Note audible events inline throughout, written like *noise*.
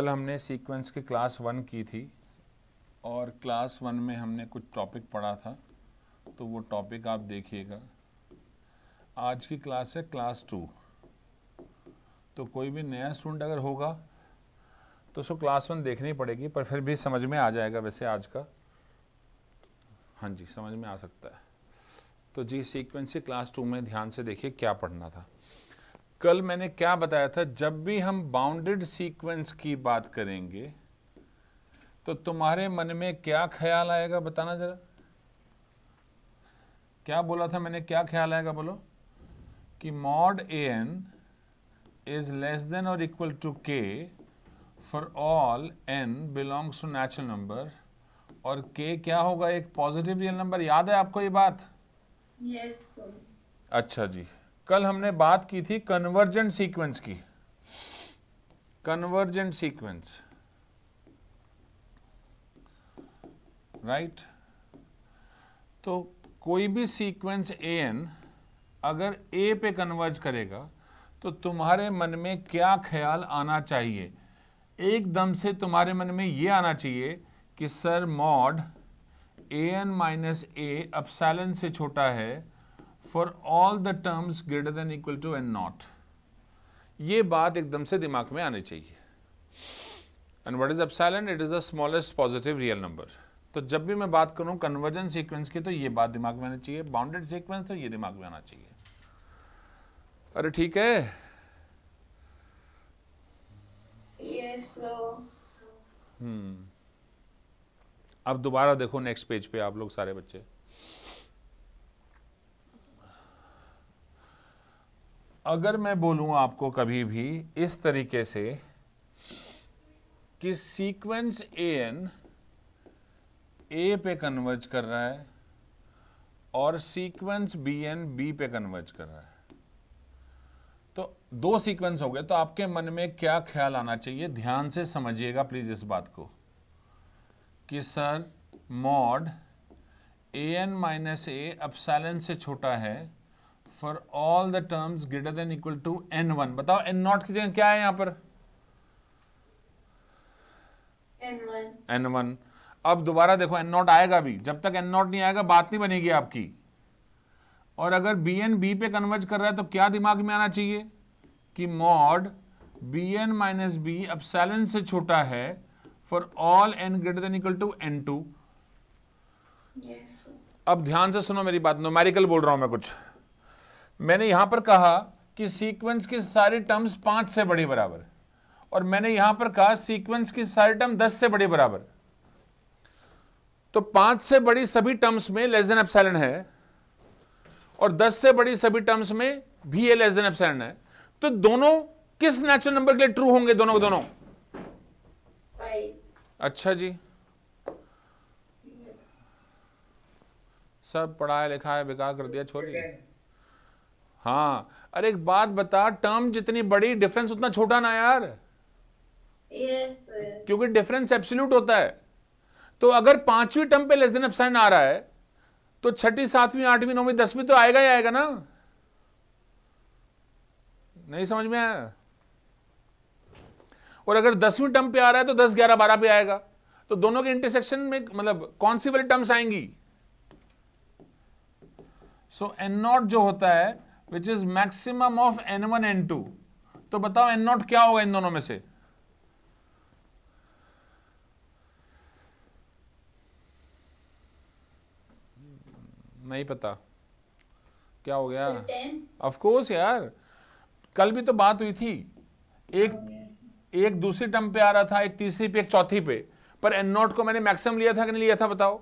कल हमने सीक्वेंस की क्लास वन की थी और क्लास वन में हमने कुछ टॉपिक पढ़ा था तो वो टॉपिक आप देखिएगा आज की क्लास है क्लास टू तो कोई भी नया स्टूडेंट अगर होगा तो उसको क्लास वन देखनी पड़ेगी पर फिर भी समझ में आ जाएगा वैसे आज का हाँ जी समझ में आ सकता है तो जी सीक्वेंस की क्लास टू में ध्यान से देखिए क्या पढ़ना था कल मैंने क्या बताया था जब भी हम बाउंडेड सीक्वेंस की बात करेंगे तो तुम्हारे मन में क्या ख्याल आएगा बताना जरा क्या बोला था मैंने क्या ख्याल आएगा बोलो कि mod A N is less than और इक्वल टू के for all N belongs to natural number और के क्या होगा एक पॉजिटिव रियल नंबर याद है आपको ये बात yes, अच्छा जी कल हमने बात की थी कन्वर्जेंट सीक्वेंस की कन्वर्जेंट सीक्वेंस राइट तो कोई भी सीक्वेंस ए एन अगर ए पे कन्वर्ज करेगा तो तुम्हारे मन में क्या ख्याल आना चाहिए एकदम से तुम्हारे मन में ये आना चाहिए कि sir mod A N minus A epsilon से छोटा है for all the terms greater than equal to N not ये बात एकदम से दिमाग में आनी चाहिए and what is epsilon it is the smallest positive real number तो जब भी मैं बात करूं कन्वर्जन सीक्वेंस की तो ये बात दिमाग में आनी चाहिए बाउंडेड सीक्वेंस तो ये दिमाग में आना चाहिए अरे ठीक है yes, हम्म अब दोबारा देखो नेक्स्ट पेज पे आप लोग सारे बच्चे अगर मैं बोलूं आपको कभी भी इस तरीके से कि सीक्वेंस ए एन ए पे कन्वर्ज कर रहा है और सीक्वेंस बी एन बी पे कन्वर्ज कर रहा है तो दो सीक्वेंस हो गए तो आपके मन में क्या ख्याल आना चाहिए ध्यान से समझिएगा प्लीज इस बात को कि sir mod A N minus A epsilon से छोटा है for all the terms greater than equal to N one बताओ एन नॉट की जगह क्या है यहां पर एन वन अब दोबारा देखो एन नॉट आएगा भी जब तक एन नॉट नहीं आएगा बात नहीं बनेगी आपकी और अगर बी एन बी पे कन्वर्ज कर रहा है तो क्या दिमाग में आना चाहिए कि mod B N minus B epsilon से छोटा है for all N greater than equal to N two अब ध्यान से सुनो मेरी बात नोमेरिकल बोल रहा हूं मैं कुछ मैंने यहां पर कहा कि सीक्वेंस की सारी टर्म्स पांच से बड़ी बराबर और मैंने यहां पर कहा सीक्वेंस की सारी टर्म दस से बड़ी बराबर तो पांच से बड़ी सभी टर्म्स में लेस देन एप्सिलॉन है और दस से बड़ी सभी टर्म्स में भी ये लेस देन एप्सिलॉन है तो दोनों किस नेचुरल नंबर के लिए ट्रू होंगे दोनों के दोनों अच्छा जी सब पढ़ाया लिखा है बेकार कर दिया छोड़ दिया हाँ अरे एक बात बता टर्म जितनी बड़ी डिफरेंस उतना छोटा ना यार yes, क्योंकि डिफरेंस एब्सोल्यूट होता है तो अगर पांचवी टर्म पे लेस देन एप्सिलॉन आ रहा है तो छठी सातवीं आठवीं नौवीं दसवीं तो आएगा ही आएगा ना नहीं समझ में आया और अगर दसवीं टर्म पे आ रहा है तो दस ग्यारह बारह पे आएगा तो दोनों के इंटरसेक्शन में मतलब कौन सी वाली टर्म्स आएंगी सो एन नॉट जो होता है which is maximum of N one N two तो बताओ एन नॉट क्या होगा इन दोनों में से नहीं पता क्या हो गया ऑफ कोर्स यार कल भी तो बात हुई थी एक एक दूसरी टर्म पे आ रहा था एक तीसरी पे एक चौथी पे पर एन नॉट को मैंने मैक्सिमम लिया था कि नहीं लिया था बताओ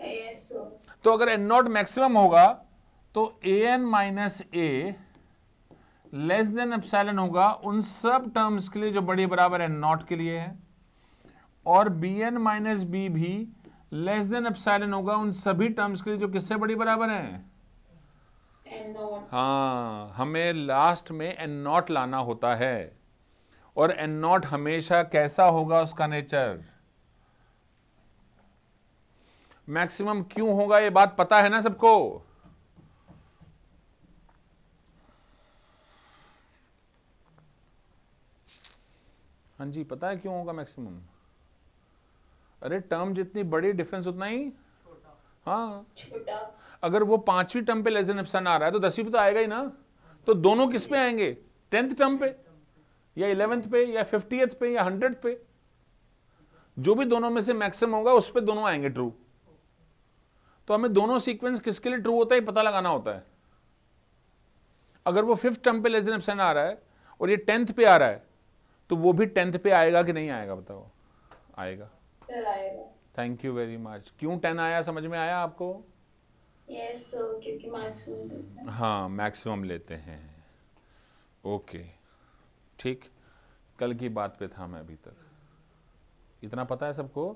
yes, तो अगर एन नॉट मैक्सिमम होगा तो A N minus A less than epsilon होगा उन सब टर्म्स के लिए जो बड़े बराबर है नॉट के लिए है और बी एन माइनस बी भी लेस देन एप्साइलन होगा उन सभी टर्म्स के लिए जो किससे बड़ी बराबर है हाँ हमें लास्ट में एन नॉट लाना होता है और एन नॉट हमेशा कैसा होगा उसका नेचर मैक्सिमम क्यों होगा ये बात पता है ना सबको हाँ जी पता है क्यों होगा मैक्सिमम अरे टर्म जितनी बड़ी डिफरेंस उतना ही हाँ अगर वो पांचवी टर्म पे लेजन एप्सन आ रहा है तो दसवीं पे तो आएगा ही ना तो दोनों किस पे आएंगे टेंथ टर्म पे या इलेवेंथ पे या फिफ्टी पे या हंड्रेड पे जो भी दोनों में से मैक्सिमम होगा उस पर दोनों आएंगे ट्रू तो हमें दोनों सीक्वेंस किसके लिए ट्रू होता है पता लगाना होता है अगर वो फिफ्थ टर्म पे लेजन एप्सन आ रहा है और ये टेंथ पे आ रहा है तो वो भी टेंथ पे आएगा कि नहीं आएगा बताओ आएगा थैंक यू वेरी मच क्यों टेन आया समझ में आया आपको yes, हाँ मैक्सिमम लेते हैं ओके हाँ, ठीक कल की बात पे था मैं अभी तक इतना पता है सबको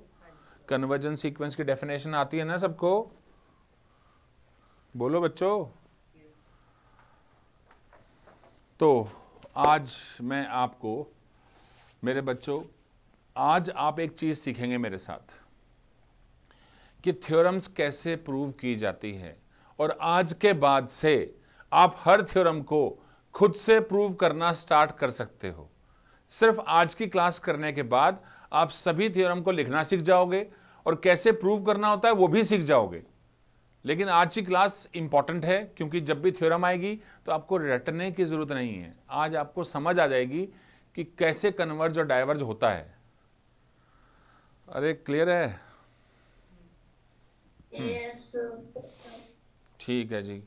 कन्वर्जन सीक्वेंस की डेफिनेशन आती है ना सबको बोलो बच्चों तो आज मैं आपको मेरे बच्चों आज आप एक चीज़ सीखेंगे मेरे साथ कि थ्योरम्स कैसे प्रूव की जाती है और आज के बाद से आप हर थ्योरम को खुद से प्रूव करना स्टार्ट कर सकते हो सिर्फ आज की क्लास करने के बाद आप सभी थ्योरम को लिखना सीख जाओगे और कैसे प्रूव करना होता है वो भी सीख जाओगे लेकिन आज की क्लास इंपॉर्टेंट है क्योंकि जब भी थ्योरम आएगी तो आपको रटने की ज़रूरत नहीं है आज आपको समझ आ जाएगी कि कैसे कन्वर्ज और डाइवर्ज होता है अरे क्लियर है हम्म। ठीक yes, है जी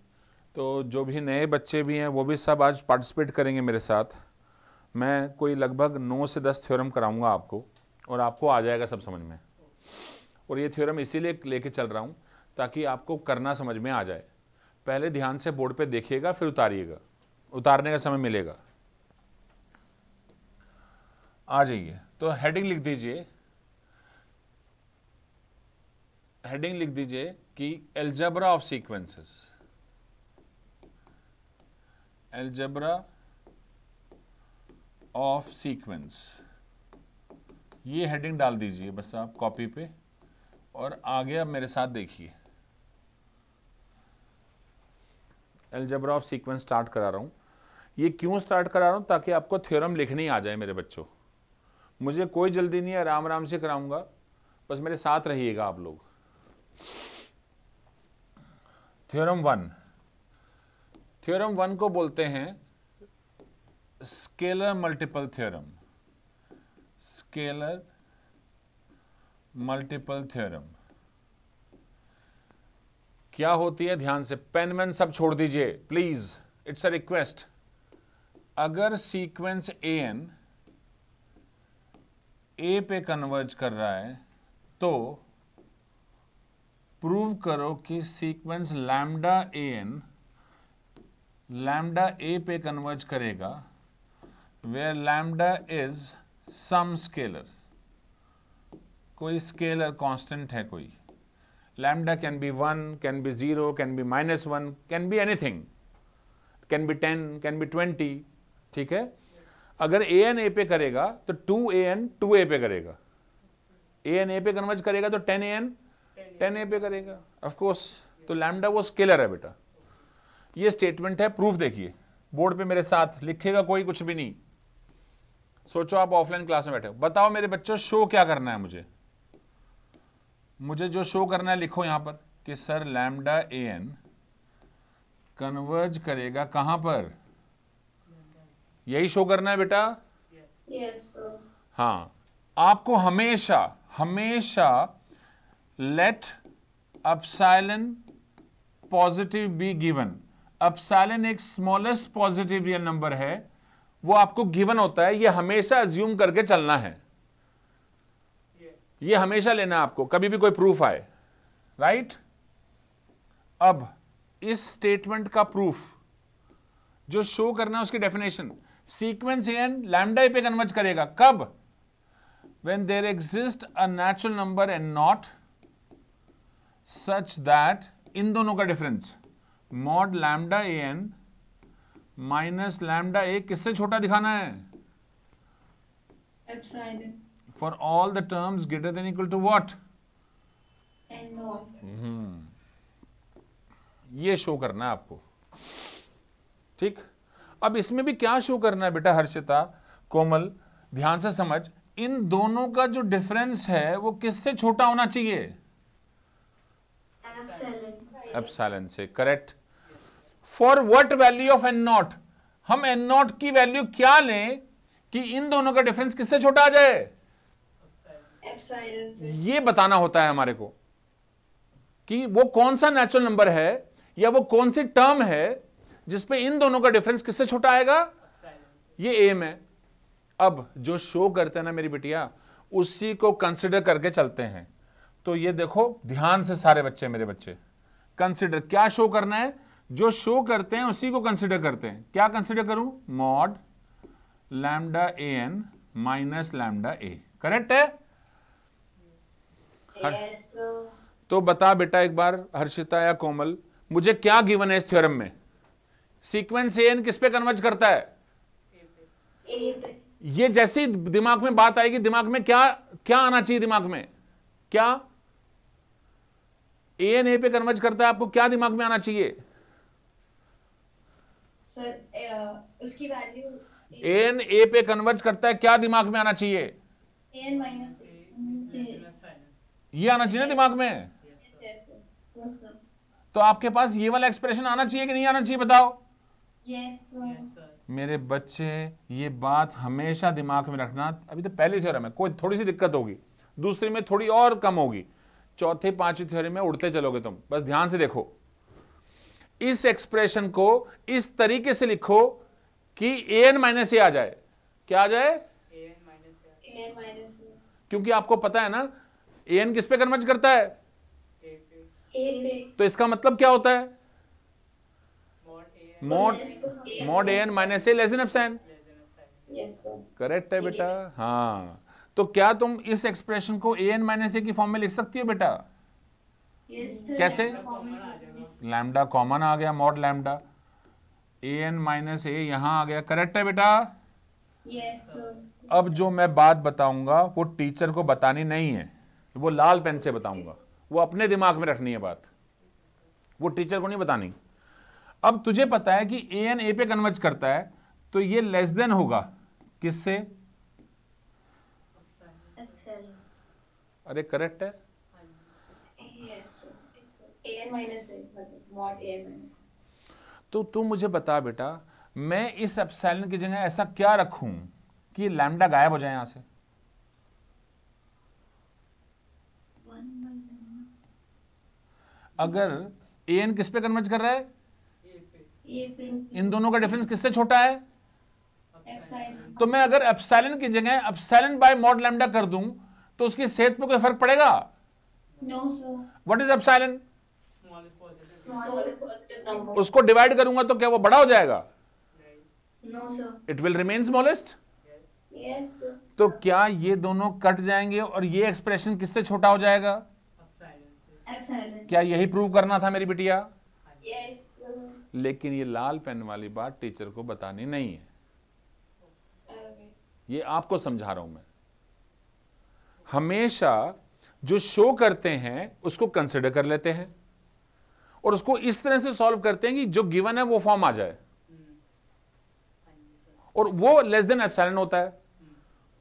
तो जो भी नए बच्चे भी हैं वो भी सब आज पार्टिसिपेट करेंगे मेरे साथ मैं कोई लगभग नौ से दस थ्योरम कराऊंगा आपको और आपको आ जाएगा सब समझ में और ये थ्योरम इसीलिए लेके चल रहा हूँ ताकि आपको करना समझ में आ जाए पहले ध्यान से बोर्ड पे देखिएगा फिर उतारिएगा उतारने का समय मिलेगा आ जाइए तो हेडिंग लिख दीजिए हेडिंग लिख दीजिए कि algebra of sequences algebra of sequence ये हेडिंग डाल दीजिए बस आप कॉपी पे और आगे आप मेरे साथ देखिए एल्जबरा ऑफ सीक्वेंस स्टार्ट करा रहा हूं ये क्यों स्टार्ट करा रहा हूं ताकि आपको थ्योरम ही आ जाए मेरे बच्चों मुझे कोई जल्दी नहीं है राम राम से कराऊंगा बस मेरे साथ रहिएगा आप लोग थ्योरम वन थ्योरम वन को बोलते हैं scalar multiple theorem scalar multiple theorem क्या होती है ध्यान से पेन मैन सब छोड़ दीजिए प्लीज इट्स अ रिक्वेस्ट अगर सीक्वेंस ए एन ए पे कन्वर्ज कर रहा है तो प्रूव करो कि sequence lambda A N lambda A पे कन्वर्ज करेगा where lambda is some scalar कोई स्केलर कांस्टेंट है कोई lambda can be one can be zero can be minus one can be anything can be ten can be twenty ठीक है अगर A N A पे करेगा तो to A N two A पे करेगा ए एन ए पे converge करेगा तो ten A N ten A पे करेगा ऑफकोर्स तो लैमडा वो स्केलर है बेटा ये स्टेटमेंट है प्रूफ देखिए बोर्ड पे मेरे साथ लिखेगा कोई कुछ भी नहीं सोचो आप ऑफलाइन क्लास में बैठे हो बताओ मेरे बच्चों शो क्या करना है मुझे मुझे जो शो करना है लिखो यहां पर कि सर लैमडा ए एन कन्वर्ज करेगा कहां पर यही शो करना है बेटा yes, हाँ आपको हमेशा हमेशा let epsilon positive be given epsilon एक स्मॉलेस्ट पॉजिटिव रियल नंबर है वो आपको गिवन होता है ये हमेशा एज्यूम करके चलना है ये हमेशा लेना है आपको कभी भी कोई प्रूफ आए राइट right? अब इस स्टेटमेंट का प्रूफ जो शो करना है उसकी डेफिनेशन सीक्वेंस एन लैमडा पे कन्वर्ज करेगा कब when there exist a natural number N not such that इन दोनों का difference mod lambda A N minus lambda ए किससे छोटा दिखाना है for all the terms greater than equal to what ये शो करना है आपको ठीक अब इसमें भी क्या शो करना है बेटा हर्षिता कोमल ध्यान से समझ इन दोनों का जो डिफरेंस है वो किससे छोटा होना चाहिए से correct for what value of N not हम एन नॉट की वैल्यू क्या लें कि इन दोनों का डिफरेंस किससे छोटा आ जाए ये बताना होता है हमारे को कि वो कौन सा नेचुरल नंबर है या वो कौन सी टर्म है जिसपे इन दोनों का डिफरेंस किससे छोटा आएगा ये एम है अब जो शो करते हैं ना मेरी बिटिया उसी को कंसिडर करके चलते हैं तो ये देखो ध्यान से सारे बच्चे मेरे बच्चे कंसिडर क्या शो करना है जो शो करते हैं उसी को कंसिडर करते हैं क्या कंसिडर करूं mod lambda A N minus lambda A correct है yes. तो बता बेटा एक बार हर्षिता या कोमल मुझे क्या गिवन है इस थ्योरम में सीक्वेंस एन किस पे कन्वर्ज करता है ये जैसी दिमाग में बात आएगी दिमाग में क्या क्या आना चाहिए दिमाग में क्या ए एन ए पे कन्वर्ज करता है आपको क्या दिमाग में आना चाहिए उसकी वैल्यू ए एन ए पे कन्वर्ज करता है क्या दिमाग में आना चाहिए ये आना चाहिए ना दिमाग में तो आपके पास ये वाला एक्सप्रेशन आना चाहिए कि नहीं आना चाहिए बताओ मेरे बच्चे ये बात हमेशा दिमाग में रखना अभी तो पहले थ्योरम है कोई थोड़ी सी दिक्कत होगी दूसरी में थोड़ी और कम होगी चौथे पांचवी थ्योरी में उड़ते चलोगे तुम बस ध्यान से देखो इस एक्सप्रेशन को इस तरीके से लिखो कि ए एन माइनस ए आ जाए क्या आ जाए क्योंकि आपको पता है ना ए एन किस पे कन्वर्ज करता है तो इसका मतलब क्या होता है mod mod N minus A less epsilon correct है बेटा हाँ तो क्या तुम इस एक्सप्रेशन को ए एन माइनस ए की फॉर्म में लिख सकती हो बेटा कैसे लैमडा कॉमन आ गया mod lambda A N minus A यहाँ आ गया करेक्ट है बेटा yes, अब जो मैं बात बताऊंगा वो टीचर को बतानी नहीं है वो लाल पेन से बताऊंगा वो अपने दिमाग में रखनी है बात वो टीचर को नहीं बतानी अब तुझे पता है कि ए एन ए पे कन्वर्ज करता है तो ये लेस देन होगा किससे अच्छा। अरे करेक्ट है मतलब तो तू मुझे बता बेटा मैं इस एप्सिलॉन की जगह ऐसा क्या रखूं कि लैम्डा गायब हो जाए यहां से अगर ए एन किस पे कन्वर्ज कर रहा है इन दोनों का डिफरेंस किससे छोटा है तो मैं अगर एप्सैलन की जगह एप्सैलन बाय मॉड लैम्डा कर दूं तो उसकी सेहत पे कोई फर्क पड़ेगा व्हाट इज एप्सैलन उसको डिवाइड करूंगा तो क्या वो बड़ा हो जाएगा इट विल रिमेन स्मॉलेस्ट तो क्या ये दोनों कट जाएंगे और ये एक्सप्रेशन किससे छोटा हो जाएगा Epsilon. क्या यही प्रूव करना था मेरी बिटिया yes. लेकिन ये लाल पेन वाली बात टीचर को बतानी नहीं है ये आपको समझा रहा हूं मैं हमेशा जो शो करते हैं उसको कंसिडर कर लेते हैं और उसको इस तरह से सॉल्व करते हैं कि जो गिवन है वो फॉर्म आ जाए और वो लेस देन एप्सैलन होता है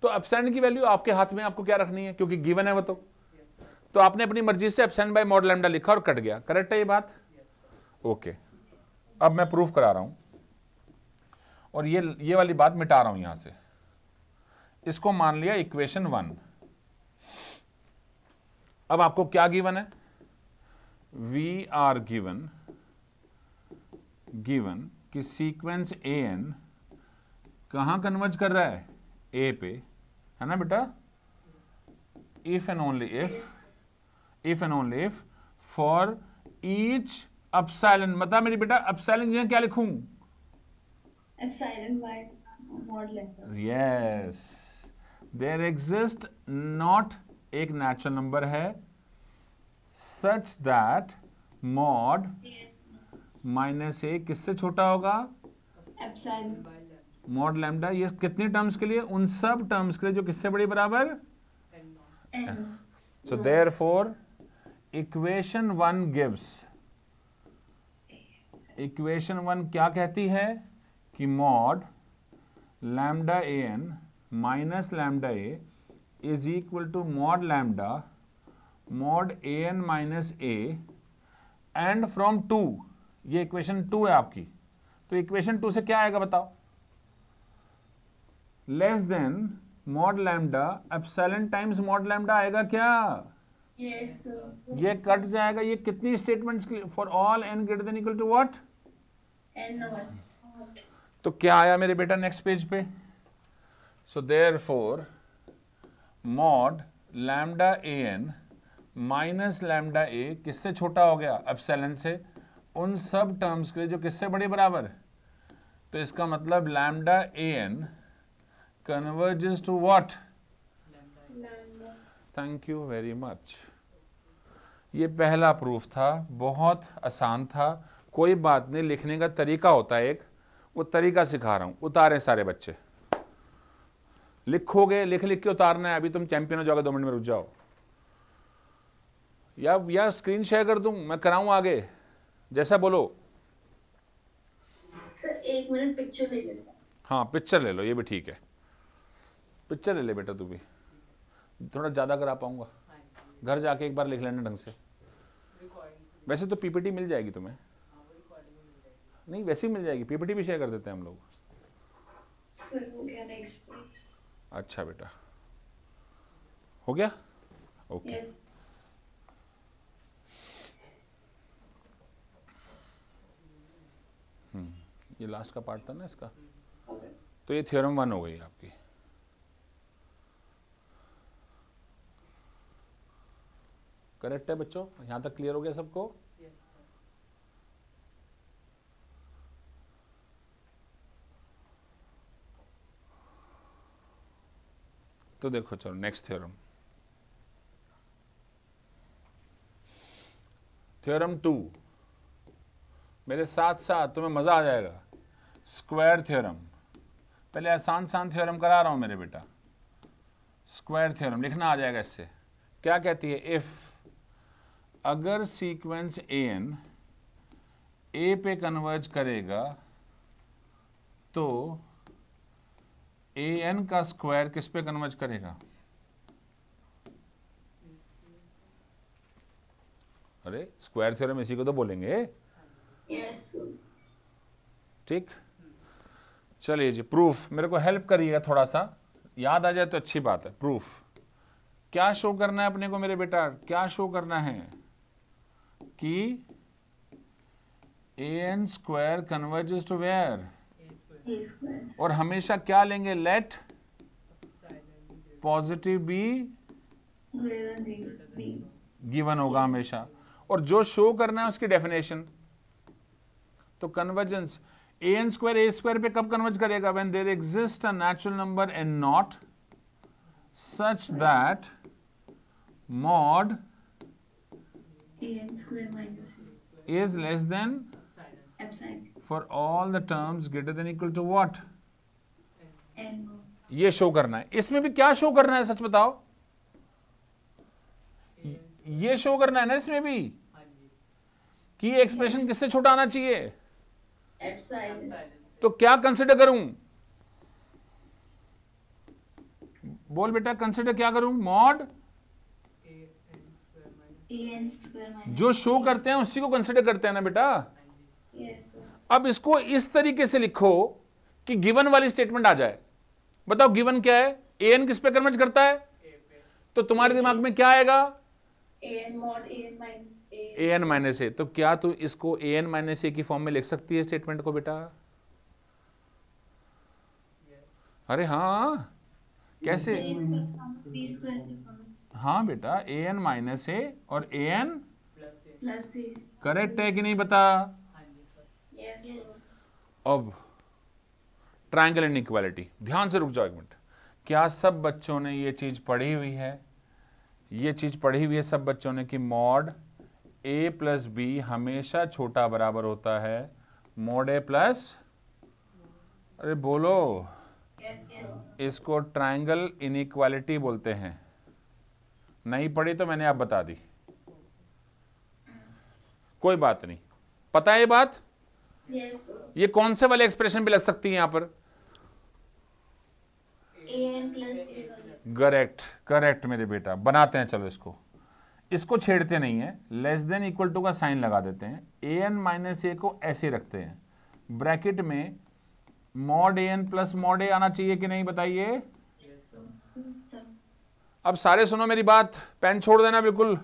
तो एप्सैलन की वैल्यू आपके हाथ में आपको क्या रखनी है क्योंकि गिवन है वो तो तो आपने अपनी मर्जी से एप्सैलन बाय मॉडल लैम्डा लिखा और कट गया करेक्ट है ये बात ओके okay. अब मैं प्रूफ करा रहा हूं और ये ये वाली बात मिटा रहा हूं यहां से इसको मान लिया इक्वेशन वन अब आपको क्या गिवन है वी आर गिवन गिवन कि सीक्वेंस ए एन कहां कन्वर्ज कर रहा है ए पे है ना बेटा if and only if if and only if for each epsilon बता मेरी बेटा अपसाइलन जो क्या लिखूं यस देर एग्जिस्ट नॉट एक नेचुरल नंबर है such that mod minus a किससे छोटा होगा मॉड लैम्डा ये कितने टर्म्स के लिए उन सब टर्म्स के लिए जो किससे बड़ी बराबर so therefore equation one gives equation one क्या कहती है कि mod lambda A N minus lambda a is equal to mod lambda mod A N minus a and from two ये इक्वेशन टू है आपकी तो इक्वेशन टू से क्या आएगा बताओ less than mod lambda epsilon times mod lambda आएगा क्या ये कट जाएगा ये कितनी statement for all N greater than equal to n तो क्या आया मेरे बेटा नेक्स्ट पेज पे so therefore mod lambda A N minus lambda ए किससे छोटा हो गया सेलन से उन सब टर्म्स के जो किससे बड़े बराबर तो इसका मतलब lambda A n converges to what thank you very much ये पहला प्रूफ था बहुत आसान था कोई बात नहीं लिखने का तरीका होता है एक वो तरीका सिखा रहा हूँ उतारे सारे बच्चे लिखोगे लिख लिख के उतारना है अभी तुम चैंपियन हो जाओगे दो मिनट में रुक जाओ या या स्क्रीन शेयर कर दूं मैं कराऊं आगे जैसा बोलो एक मिनट पिक्चर ले लो हाँ पिक्चर ले लो ये भी ठीक है पिक्चर ले ले बेटा तू भी थोड़ा ज़्यादा करा पाऊँगा घर जाके एक बार लिख लेना ढंग से वैसे तो पीपीटी मिल जाएगी तुम्हें नहीं वैसे ही मिल जाएगी पीपीटी भी शेयर कर देते हैं हम लोग अच्छा बेटा हो गया ओके yes. हम्म, ये लास्ट का पार्ट था ना इसका okay. तो ये थ्योरम वन हो गई आपकी करेक्ट है बच्चों यहाँ तक क्लियर हो गया सबको तो देखो चलो नेक्स्ट थ्योरम थ्योरम टू मेरे साथ साथ तुम्हें मज़ा आ जाएगा स्क्वायर थ्योरम पहले आसान आसान थ्योरम करा रहा हूं मेरे बेटा स्क्वायर थ्योरम लिखना आ जाएगा इससे क्या कहती है इफ़ अगर सीक्वेंस ए एन ए पे कन्वर्ज करेगा तो ए एन का स्क्वायर किस पे कन्वर्ज करेगा अरे स्क्वायर थ्योरम इसी को तो बोलेंगे yes. ठीक चलिए जी प्रूफ मेरे को हेल्प करिएगा थोड़ा सा याद आ जाए तो अच्छी बात है प्रूफ क्या शो करना है अपने को मेरे बेटा क्या शो करना है कि a n square converges to where और हमेशा क्या लेंगे लेट पॉजिटिव बी गिवन होगा हमेशा और जो शो करना है उसकी डेफिनेशन तो convergence a n square a square पे कब कन्वर्ज करेगा when there exist a natural number N not such that mod is less than for all the terms greater than equal to what n ये show करना है इसमें भी क्या show करना है सच बताओ ये शो करना है ना इसमें भी कि ये एक्सप्रेशन किससे छोटा आना चाहिए तो क्या कंसिडर करूं बोल बेटा कंसिडर क्या करूं मॉड जो शो करते हैं उसी को कंसिडर करते हैं ना बेटा अब इसको इस तरीके से लिखो कि गिवन वाली स्टेटमेंट आ जाए बताओ गिवन क्या है ए एन किस पे कन्वर्ट करता है तो तुम्हारे दिमाग में क्या आएगा ए एन माइनस ए तो क्या तू इसको ए एन माइनस ए की फॉर्म में लिख सकती है स्टेटमेंट को बेटा अरे हाँ कैसे हाँ बेटा ए एन माइनस ए और ए एन प्लस करेक्ट है कि नहीं बता हाँ अब ट्राइंगल एंड इक्वालिटी ध्यान से रुक जाओ एक मिनट क्या सब बच्चों ने ये चीज पढ़ी हुई है ये चीज पढ़ी हुई है सब बच्चों ने कि मॉड ए प्लस बी हमेशा छोटा बराबर होता है मोड ए प्लस अरे बोलो yes. इसको ट्राइंगल इनइक्वालिटी बोलते हैं नहीं पढ़ी तो मैंने आप बता दी कोई बात नहीं पता है ये बात yes, ये कौन से वाले एक्सप्रेशन भी लग सकती है यहां पर करेक्ट करेक्ट मेरे बेटा बनाते हैं चलो इसको इसको छेड़ते नहीं है लेस देन इक्वल टू का साइन लगा देते हैं ए एन माइनस ए को ऐसे रखते हैं ब्रैकेट में mod A n plus mod a आना चाहिए कि नहीं बताइए अब सारे सुनो मेरी बात पेन छोड़ देना बिल्कुल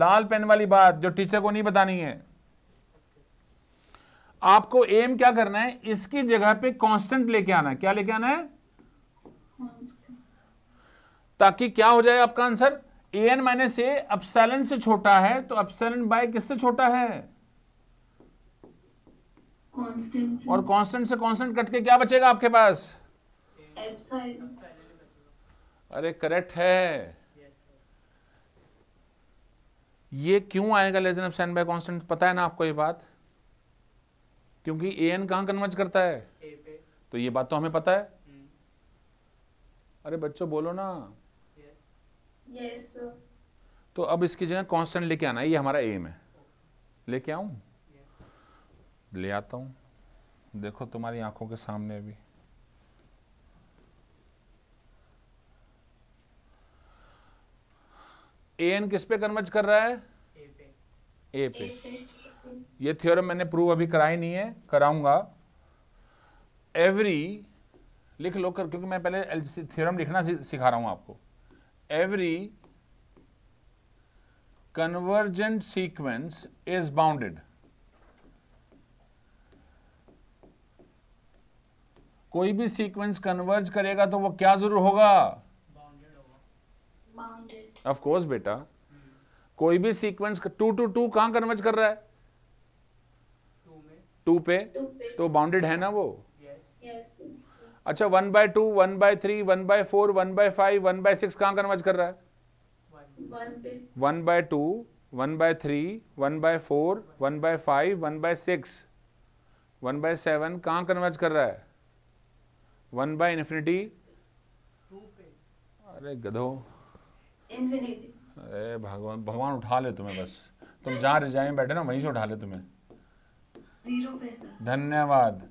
लाल पेन वाली बात जो टीचर को नहीं बतानी है आपको एम क्या करना है इसकी जगह पे कांस्टेंट लेके आना है क्या लेके आना है ताकि क्या हो जाए आपका answer a N minus a epsilon से छोटा है तो अपसेलन बाय किससे छोटा है कांस्टेंट और कांस्टेंट से कांस्टेंट कट के क्या बचेगा आपके पास अरे करेक्ट है ये क्यों आएगा less than of epsilon by constant पता है ना आपको ये बात क्योंकि ए एन कहाँ कन्वर्ज करता है तो ये बात तो हमें पता है हम्म। अरे बच्चों बोलो ना तो अब इसकी जगह कांस्टेंट लेके आना ये हमारा एम है लेके आऊं ले आता हूं देखो तुम्हारी आंखों के सामने अभी ए एन किस पे कन्वर्ज कर रहा है ए पे ये थ्योरम मैंने प्रूव अभी कराई नहीं है कराऊंगा एवरी लिख लो कर क्योंकि मैं पहले थ्योरम लिखना सिखा रहा हूं आपको every convergent sequence is bounded कोई भी सीक्वेंस कन्वर्ज करेगा तो वो क्या जरूर होगा ऑफ कोर्स बेटा कोई भी सीक्वेंस टू टू टू कहां कन्वर्ज कर रहा है टू पे तो बाउंडेड है ना वो अच्छा one by two one by three one by four one by five one by six कहां कन्वर्ज कर रहा है one by two one by three one by four one by five one by six one by seven कहां converge कर रहा है one by infinity अरे गधो अरे भगवान भगवान उठा ले तुम्हें बस तुम जहाँ रिजाइन बैठे ना वहीं से उठा ले तुम्हें धन्यवाद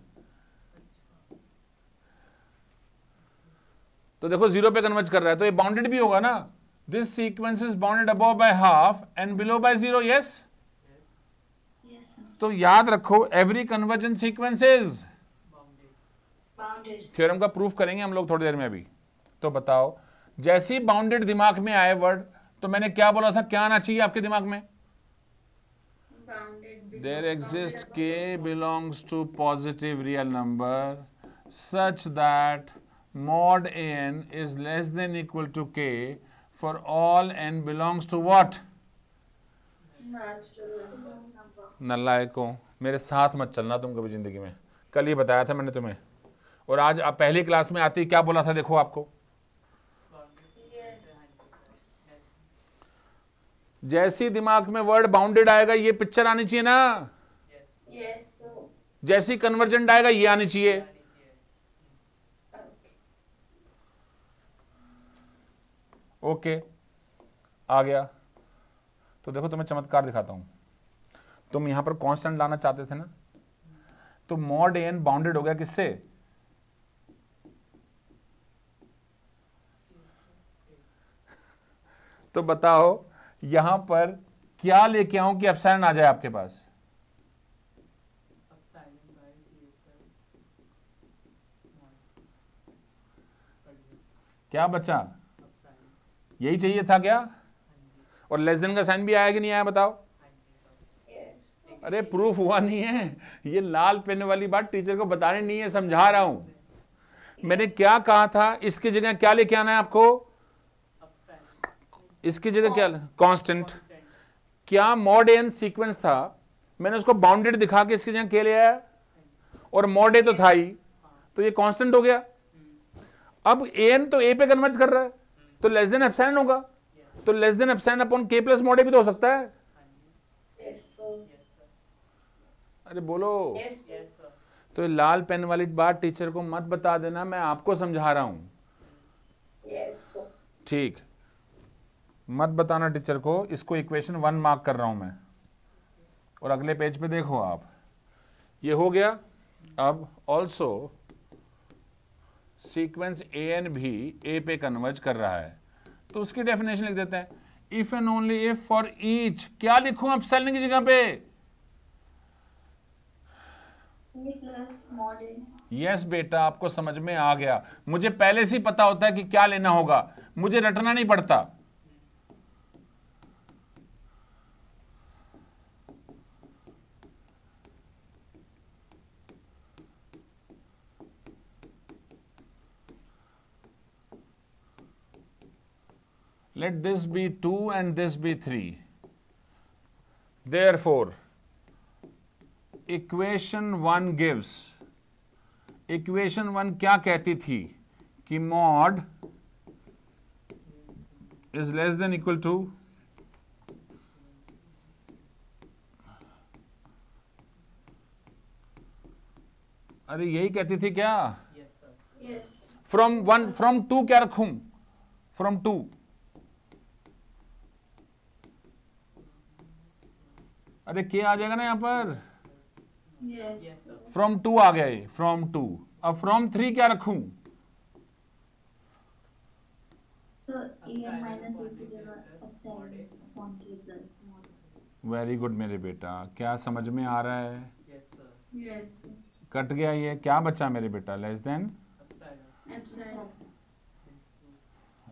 तो देखो जीरो पे कन्वर्ज कर रहा है तो ये बाउंडेड भी होगा ना this sequence is bounded above by half and below by zero yes तो याद रखो every convergence sequence is theorem का प्रूफ करेंगे हम लोग थोड़ी देर में अभी तो बताओ जैसे ही बाउंडेड दिमाग में आए वर्ड तो मैंने क्या बोला था क्या आना चाहिए आपके दिमाग में there exist K belongs to positive real number such that mod n is less than equal to के for all N belongs to what नल्लायको मेरे साथ मत चलना तुम कभी जिंदगी में कल ये बताया था मैंने तुम्हें और आज आप पहली क्लास में आती क्या बोला था देखो आपको जैसे ही दिमाग में वर्ड बाउंडेड आएगा ये पिक्चर आनी चाहिए ना जैसे ही कन्वर्जेंट आएगा ये आनी चाहिए ओके okay. आ गया तो देखो तुम्हें चमत्कार दिखाता हूं तुम यहां पर कांस्टेंट लाना चाहते थे ना तो मॉड एन बाउंडेड हो गया किससे तो बताओ यहां पर क्या लेके आऊं कि अपसाइन आ जाए आपके पास क्या बच्चा यही चाहिए था क्या और लेस देन का साइन भी आया कि नहीं आया बताओ अरे प्रूफ हुआ नहीं है ये लाल पेन वाली बात टीचर को बताने नहीं है समझा रहा हूं मैंने क्या कहा था इसकी जगह क्या लेके आना है आपको इसकी जगह क्या कांस्टेंट क्या मॉड एन सीक्वेंस था मैंने उसको बाउंडेड दिखा के इसकी जगह के ले आया और मॉड ए तो था ही तो ये कांस्टेंट हो गया अब ए एन तो ए पे कन्वर्ज कर रहा है तो लेस देन एप्सैन होगा तो less than epsilon upon K plus mod a भी तो हो सकता है अरे बोलो तो ये लाल पेन वाली बात टीचर को मत बता देना मैं आपको समझा रहा हूं ठीक मत बताना टीचर को इसको इक्वेशन वन मार्क कर रहा हूं मैं और अगले पेज पे देखो आप ये हो गया अब ऑल्सो सीक्वेंस ए एन भी ए पे कन्वर्ज कर रहा है तो उसकी डेफिनेशन लिख देते हैं if and only if for each क्या लिखूं आप सेलिंग की जगह पे यस yes, बेटा आपको समझ में आ गया मुझे पहले से ही पता होता है कि क्या लेना होगा मुझे रटना नहीं पड़ता let this be 2 and this be 3. Therefore, equation one gives equation one क्या कहती थी कि mod is less than equal to अरे यही कहती थी क्या फ्रॉम वन फ्रॉम टू क्या रखूं फ्रॉम टू अरे के आ जाएगा ना यहाँ पर फ्रॉम टू आ गया फ्रॉम टू अब फ्रॉम थ्री क्या रखू वेरी गुड मेरे बेटा क्या समझ में आ रहा है yes, कट गया ये क्या बचा मेरे बेटा लेस देन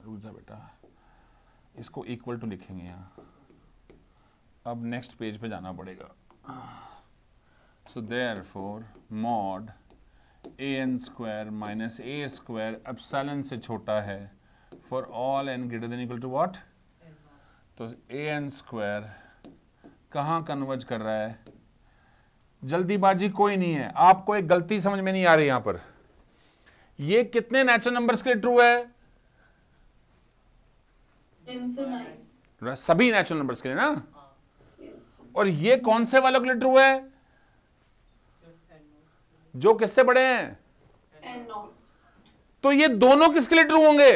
रुक बेटा इसको इक्वल टू लिखेंगे यहाँ अब नेक्स्ट पेज पे जाना पड़ेगा so therefore mod A n square minus a square epsilon से छोटा है for all N greater than equal to what तो ए एन स्क्वायर कहाँ कन्वर्ज कर रहा है जल्दीबाजी कोई नहीं है आपको एक गलती समझ में नहीं आ रही यहां पर ये कितने नेचुरल नंबर्स के लिए ट्रू है सभी नेचुरल नंबर्स के लिए ना और ये कौन से वाला हुआ है जो किससे बड़े हैं तो ये दोनों किसके लीटर होंगे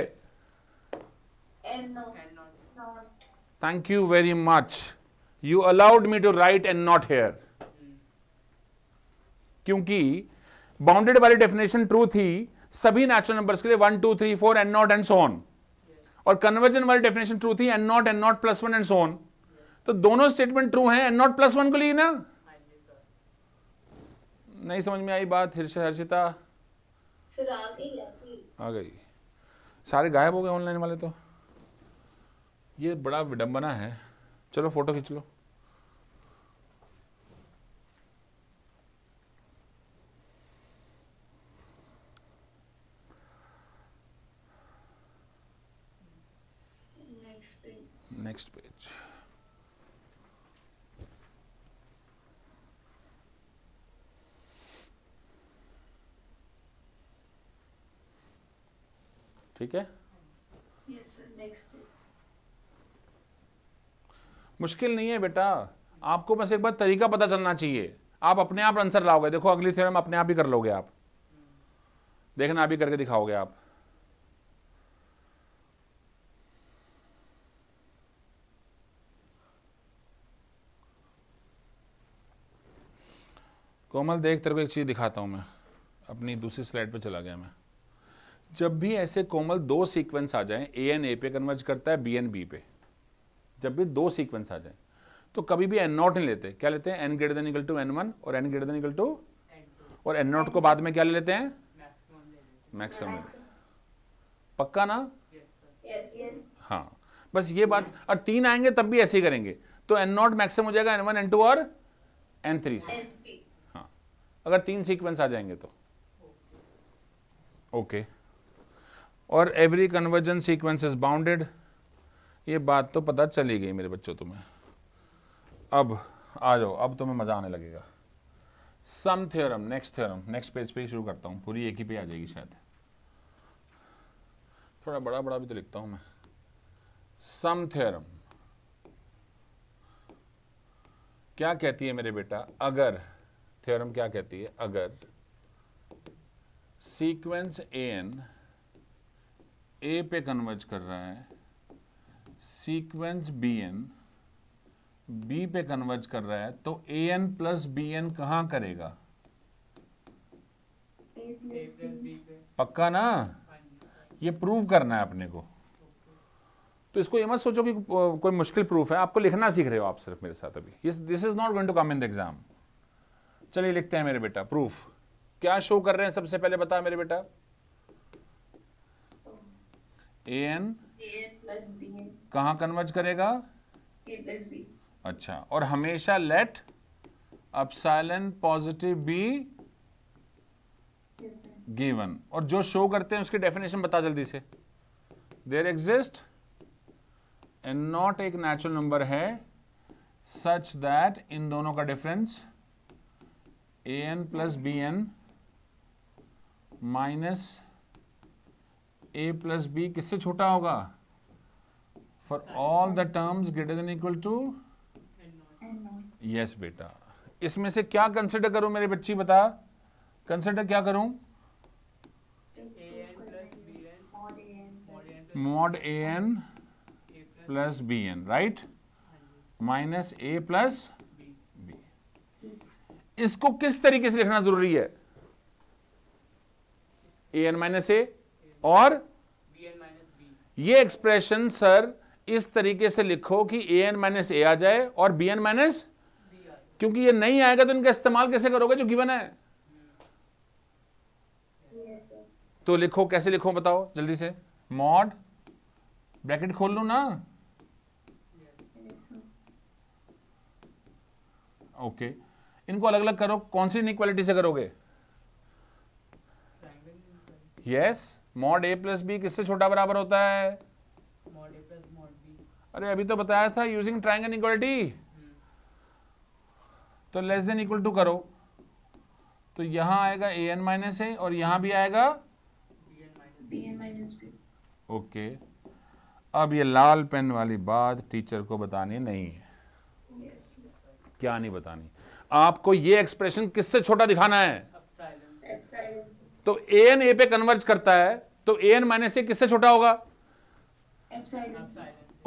thank you very much you allowed me to write n not here क्योंकि बाउंडेड वाली डेफिनेशन ट्रू थी सभी नेचुरल नंबर्स के लिए one two three four n not and so on और कन्वर्जन वाली डेफिनेशन ट्रू थी n not n not plus one and so on तो दोनों स्टेटमेंट ट्रू हैं एंड नॉट प्लस वन को ना नहीं समझ में आई बात हर्षा हर्षिता आ गई सारे गायब हो गए ऑनलाइन वाले तो ये बड़ा विडंबना है चलो फोटो खींच लो नेक्स्ट पेज ठीक है मुश्किल नहीं है बेटा आपको बस एक बार तरीका पता चलना चाहिए आप अपने आप आंसर लाओगे देखो अगली थ्योरम अपने आप ही कर लोगे आप देखना आप ही करके दिखाओगे आप कोमल देख तेरे को एक चीज़ दिखाता हूं मैं अपनी दूसरी स्लाइड पे चला गया मैं जब भी ऐसे कोमल दो सीक्वेंस आ जाएं ए एन ए पे कन्वर्ज करता है बी एन बी पे जब भी दो सीक्वेंस आ जाएं तो कभी भी एन नॉट नहीं लेते क्या लेते हैं n greater than equal to N one और n greater than equal to और एन नॉट को बाद में क्या ले लेते हैं मैक्सिमम पक्का ना हाँ बस ये बात और तीन आएंगे तब भी ऐसे ही करेंगे तो एन नॉट मैक्सिमम हो जाएगा एन वन एन टू और एन थ्री से हाँ अगर तीन सीक्वेंस आ जाएंगे तो ओके okay. और every convergence sequence is bounded ये बात तो पता चली गई मेरे बच्चों तुम्हें अब आ जाओ अब तुम्हें मज़ा आने लगेगा sum theorem next theorem next page पे ही शुरू करता हूँ पूरी एक ही पे आ जाएगी शायद थोड़ा बड़ा बड़ा भी तो लिखता हूँ मैं सम थ्योरम क्या कहती है मेरे बेटा अगर थ्योरम क्या कहती है अगर सीक्वेंस ए एन ए पे कन्वर्ज कर रहा है सीक्वेंस बी एन बी पे कन्वर्ज कर रहा है तो ए एन प्लस बी एन कहाँ करेगा पक्का ना ये प्रूव करना है अपने को तो इसको ये मत सोचो कि कोई मुश्किल प्रूफ है आपको लिखना सीख रहे हो आप सिर्फ मेरे साथ अभी this is not going to come in the exam चलिए लिखते हैं मेरे बेटा प्रूफ क्या शो कर रहे हैं सबसे पहले बता मेरे बेटा ए एन कहा कन्वर्ज करेगा प्लस बी अच्छा और हमेशा let epsilon positive be given और जो शो करते हैं उसकी डेफिनेशन बता जल्दी से देर एग्जिस्ट एंड नॉट एक नेचुरल नंबर है सच दैट इन दोनों का difference a n plus b N minus a plus b किससे छोटा होगा for all the terms greater than equal to yes बेटा इसमें से क्या कंसिडर करूं मेरे बच्ची बता कंसिडर क्या करूं mod A n plus b n right minus a plus b इसको किस तरीके से लिखना जरूरी है ए एन माइनस ए और ये एक्सप्रेशन सर इस तरीके से लिखो कि ए एन माइनस ए आ जाए और बी एन माइनस क्योंकि ये नहीं आएगा तो इनका इस्तेमाल कैसे करोगे जो गिवन है तो लिखो कैसे लिखो बताओ जल्दी से मॉड ब्रैकेट खोल लू ना ओके इनको अलग अलग करो कौन सी इनक्वालिटी से करोगे yes yes. Mod a plus b किससे छोटा बराबर होता है अरे अभी तो बताया था यूजिंग ट्राइंगल इक्वलिटी तो लेस देन इक्वल टू करो तो यहां आएगा ए एन माइनस ए और यहां भी आएगा ओके okay. अब ये लाल पेन वाली बात टीचर को बतानी नहीं है yes. क्या नहीं बतानी आपको ये एक्सप्रेशन किससे छोटा दिखाना है Epsilon. तो ए एन ए पे कन्वर्ज करता है तो ए एन माइनस ए किससे छोटा होगा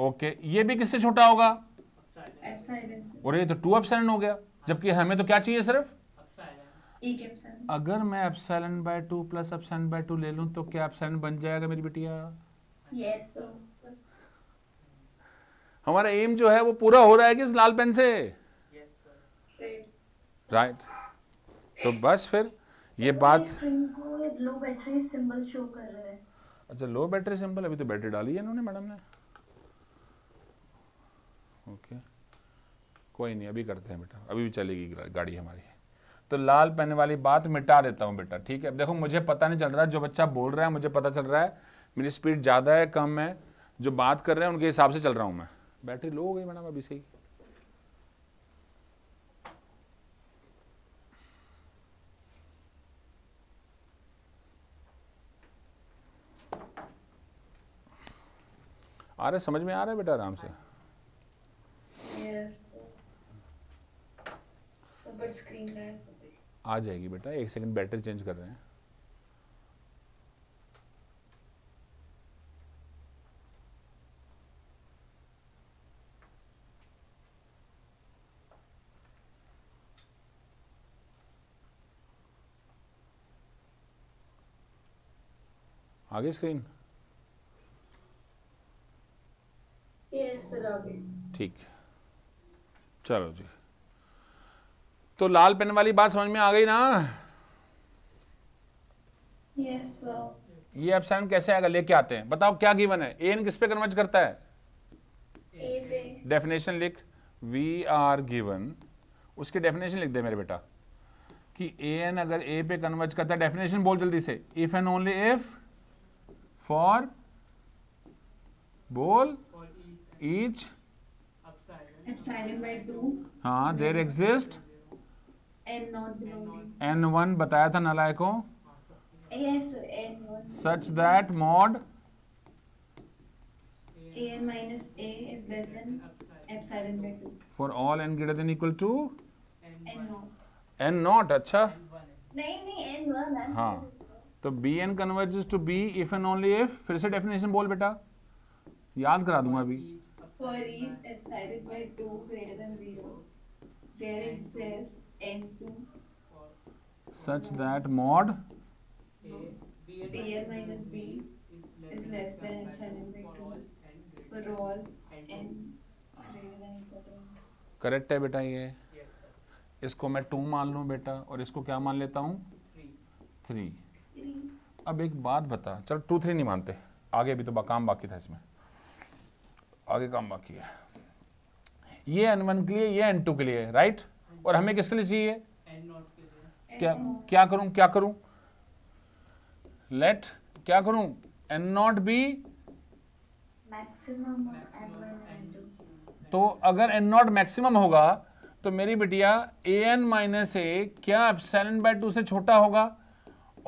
ओके ये भी किससे छोटा होगा और ये तो टू एप्साइलन हो गया जबकि हमें तो क्या चाहिए सिर्फ अगर मैं epsilon by two plus epsilon by two ले लूं तो क्या एप्साइलन बन जाएगा मेरी बिटिया हमारा एम जो है वो पूरा हो रहा है कि इस लाल पेन से राइट yes, right. तो बस फिर ये बात लो बैटरी सिंबल शो कर रहा है अच्छा लो बैटरी सिंबल अभी तो बैटरी डाली है इन्होंने मैडम ने ओके कोई नहीं अभी करते हैं बेटा अभी भी चलेगी गाड़ी हमारी तो लाल पहने वाली बात मिटा देता हूँ बेटा ठीक है देखो मुझे पता नहीं चल रहा जो बच्चा बोल रहा है मुझे पता चल रहा है मेरी स्पीड ज़्यादा है कम है जो बात कर रहे हैं उनके हिसाब से चल रहा हूँ मैं बैटरी लो हो गई मैडम अभी से ही आ रहे समझ में आ रहा है बेटा आराम से yes, आ जाएगी बेटा एक सेकंड बैटरी चेंज कर रहे हैं आगे स्क्रीन ठीक चलो जी तो लाल पेन वाली बात समझ में आ गई ना yes, ये एप्साइलन कैसे आएगा लेके आते हैं बताओ क्या गिवन है एन किस पे कन्वर्ज करता है डेफिनेशन लिख वी आर गिवन उसके डेफिनेशन लिख दे मेरे बेटा कि ए एन अगर ए पे कन्वर्ज करता है डेफिनेशन बोल जल्दी से if and only if for बोल ईच एप्सिलॉन बाय 2 हां there exist n not belonging n one बताया था नलायकों yes such that mod an minus a is less than epsilon by 2 अच्छा नहीं नहीं हाँ तो b n converges to b if and only if फिर से डेफिनेशन बोल बेटा याद करा दूंगा अभी For each subsided by 2 greater than 0, there exists n2 such that mod PL minus B is less than epsilon by 2 for all n greater than equal to correct है बेटा ये इसको मैं टू मान लू बेटा और इसको क्या मान लेता हूँ थ्री अब एक बात बता चलो टू थ्री नहीं मानते आगे भी तो काम बाकी था इसमें आगे काम बाकी है ये एन वन के लिए ये एन टू के लिए राइट और हमें किसके लिए चाहिए क्या क्या करूं क्या करूं लेट क्या करूं एन नॉट बी तो अगर एन नॉट मैक्सिमम होगा तो मेरी बिटिया ए एन माइनस ए क्या अपसैलन बाय टू से छोटा होगा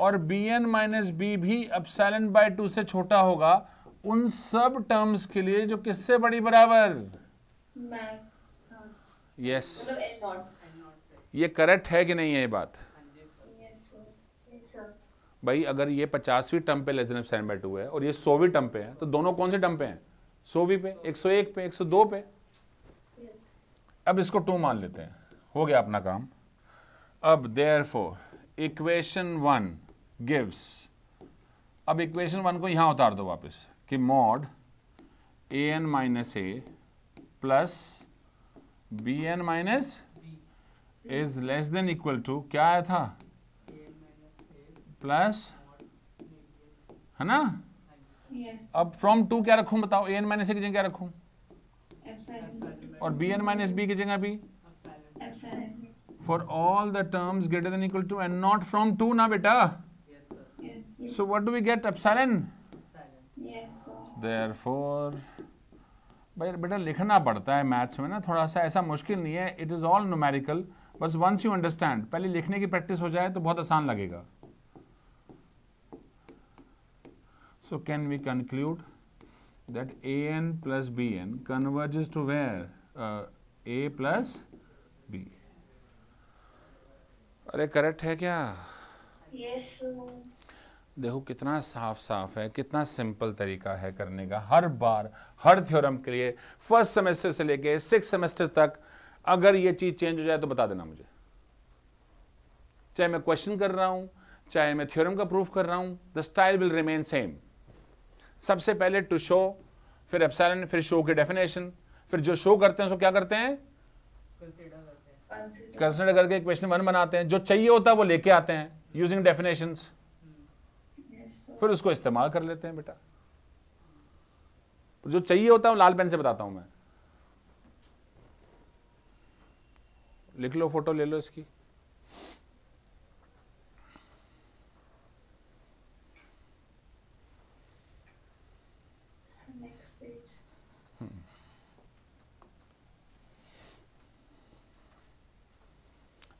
और बी एन माइनस बी भी अपसैलन बाय टू से छोटा होगा उन सब टर्म्स के लिए जो किससे बड़ी बराबर यस ये करेक्ट है कि नहीं है ये बात भाई अगर ये पचासवीं टर्म पे less than seven by two है और ये सौवीं टर्म पे है तो दोनों कौन से टर्म पे हैं सौवीं पे एक सौ एक पे एक सौ दो पे अब इसको टू मान लेते हैं हो गया अपना काम अब therefore equation one gives अब इक्वेशन वन को यहां उतार दो वापस कि mod A N minus a plus b N minus is less than equal to क्या आया था प्लस है ना yes. अब फ्रॉम टू क्या रखूं बताओ ए एन माइनस ए की जगह क्या रखूं और बी एन माइनस बी की जगह भी for all the terms greater than equal to n not from two ना बेटा so what do we get epsilon therefore भाई बेटा लिखना पड़ता है मैथ्स में ना थोड़ा सा ऐसा मुश्किल नहीं है इट इज़ ऑल न्यूमेरिकल बस वंस यू अंडरस्टैंड पहले लिखने की प्रैक्टिस हो जाए तो बहुत आसान लगेगा so can we conclude that a n plus b n converge to where a plus b अरे करेक्ट है क्या yes, देखो कितना साफ साफ है कितना सिंपल तरीका है करने का हर बार हर थ्योरम के लिए फर्स्ट सेमेस्टर से लेके सिक्स सेमेस्टर तक अगर ये चीज़ चेंज हो जाए तो बता देना मुझे चाहे मैं क्वेश्चन कर रहा हूं चाहे मैं थ्योरम का प्रूफ कर रहा हूं the style will remain same सबसे पहले टू शो फिर एप्सैलन फिर शो के डेफिनेशन फिर जो शो करते हैं उसको क्या करते हैं कंसिडर करके क्वेश्चन वन बनाते हैं जो चाहिए होता है वो लेके आते हैं यूजिंग डेफिनेशंस फिर उसको इस्तेमाल कर लेते हैं बेटा जो चाहिए होता है लाल पेन से बताता हूं मैं लिख लो फोटो ले लो इसकी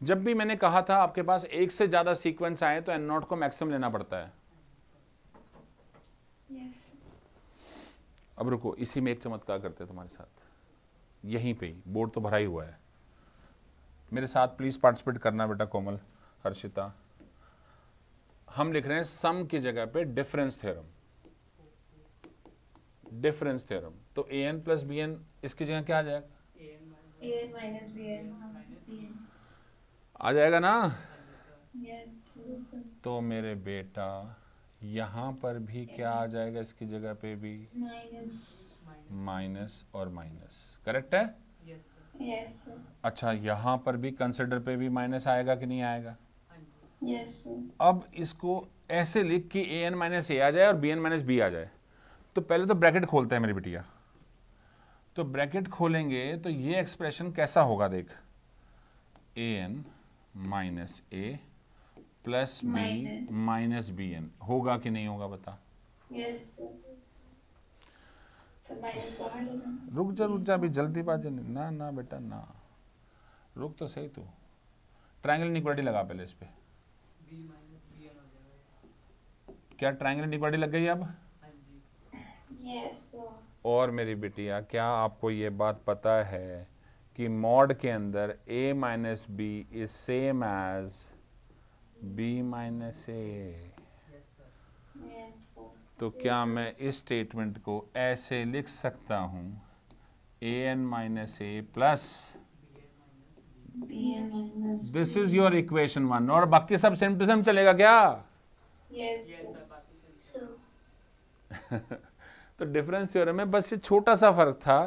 जब भी मैंने कहा था आपके पास एक से ज़्यादा सीक्वेंस आए तो एन नॉट को मैक्सिमम लेना पड़ता है अब रुको इसी में एक चमत्कार करते हैं तुम्हारे साथ यहीं पे ही बोर्ड तो भरा ही हुआ है मेरे साथ प्लीज़ पार्टिसिपेट करना बेटा कोमल हर्षिता हम लिख रहे हैं सम की जगह पे डिफरेंस थ्योरम डिफरेंस थ्योरम तो ए एन प्लस बी एन इसकी जगह क्या आ जाएगा हाँ, आ जाएगा ना yes. तो मेरे बेटा यहाँ पर भी क्या आ जाएगा इसकी जगह पे भी माइनस और माइनस करेक्ट है yes, अच्छा यहाँ पर भी कंसिडर पे भी माइनस आएगा कि नहीं आएगा yes, अब इसको ऐसे लिख के ए एन माइनस ए आ जाए और बी एन माइनस बी आ जाए तो पहले तो ब्रैकेट खोलते हैं मेरी बिटिया तो ब्रैकेट खोलेंगे तो ये एक्सप्रेशन कैसा होगा देख a N minus a plus b minus b n होगा कि नहीं होगा बता yes, so, रुक जा रुक जा अभी जल्दीबाजी ना ना बेटा ना रुक तो सही तू ट्रायंगल निक्वाडी लगा पहले इस पे क्या ट्रायंगल निक्वाडी लग गई अब हाँ yes, और मेरी बेटिया क्या आपको ये बात पता है कि मॉड के अंदर a minus b is same as b minus a तो क्या मैं इस स्टेटमेंट को ऐसे लिख सकता हूँ a N minus a plus this is your equation one और बाकी सब सेम टू सेम चलेगा क्या yes. *laughs* तो डिफरेंस थ्योरम में बस ये छोटा सा फर्क था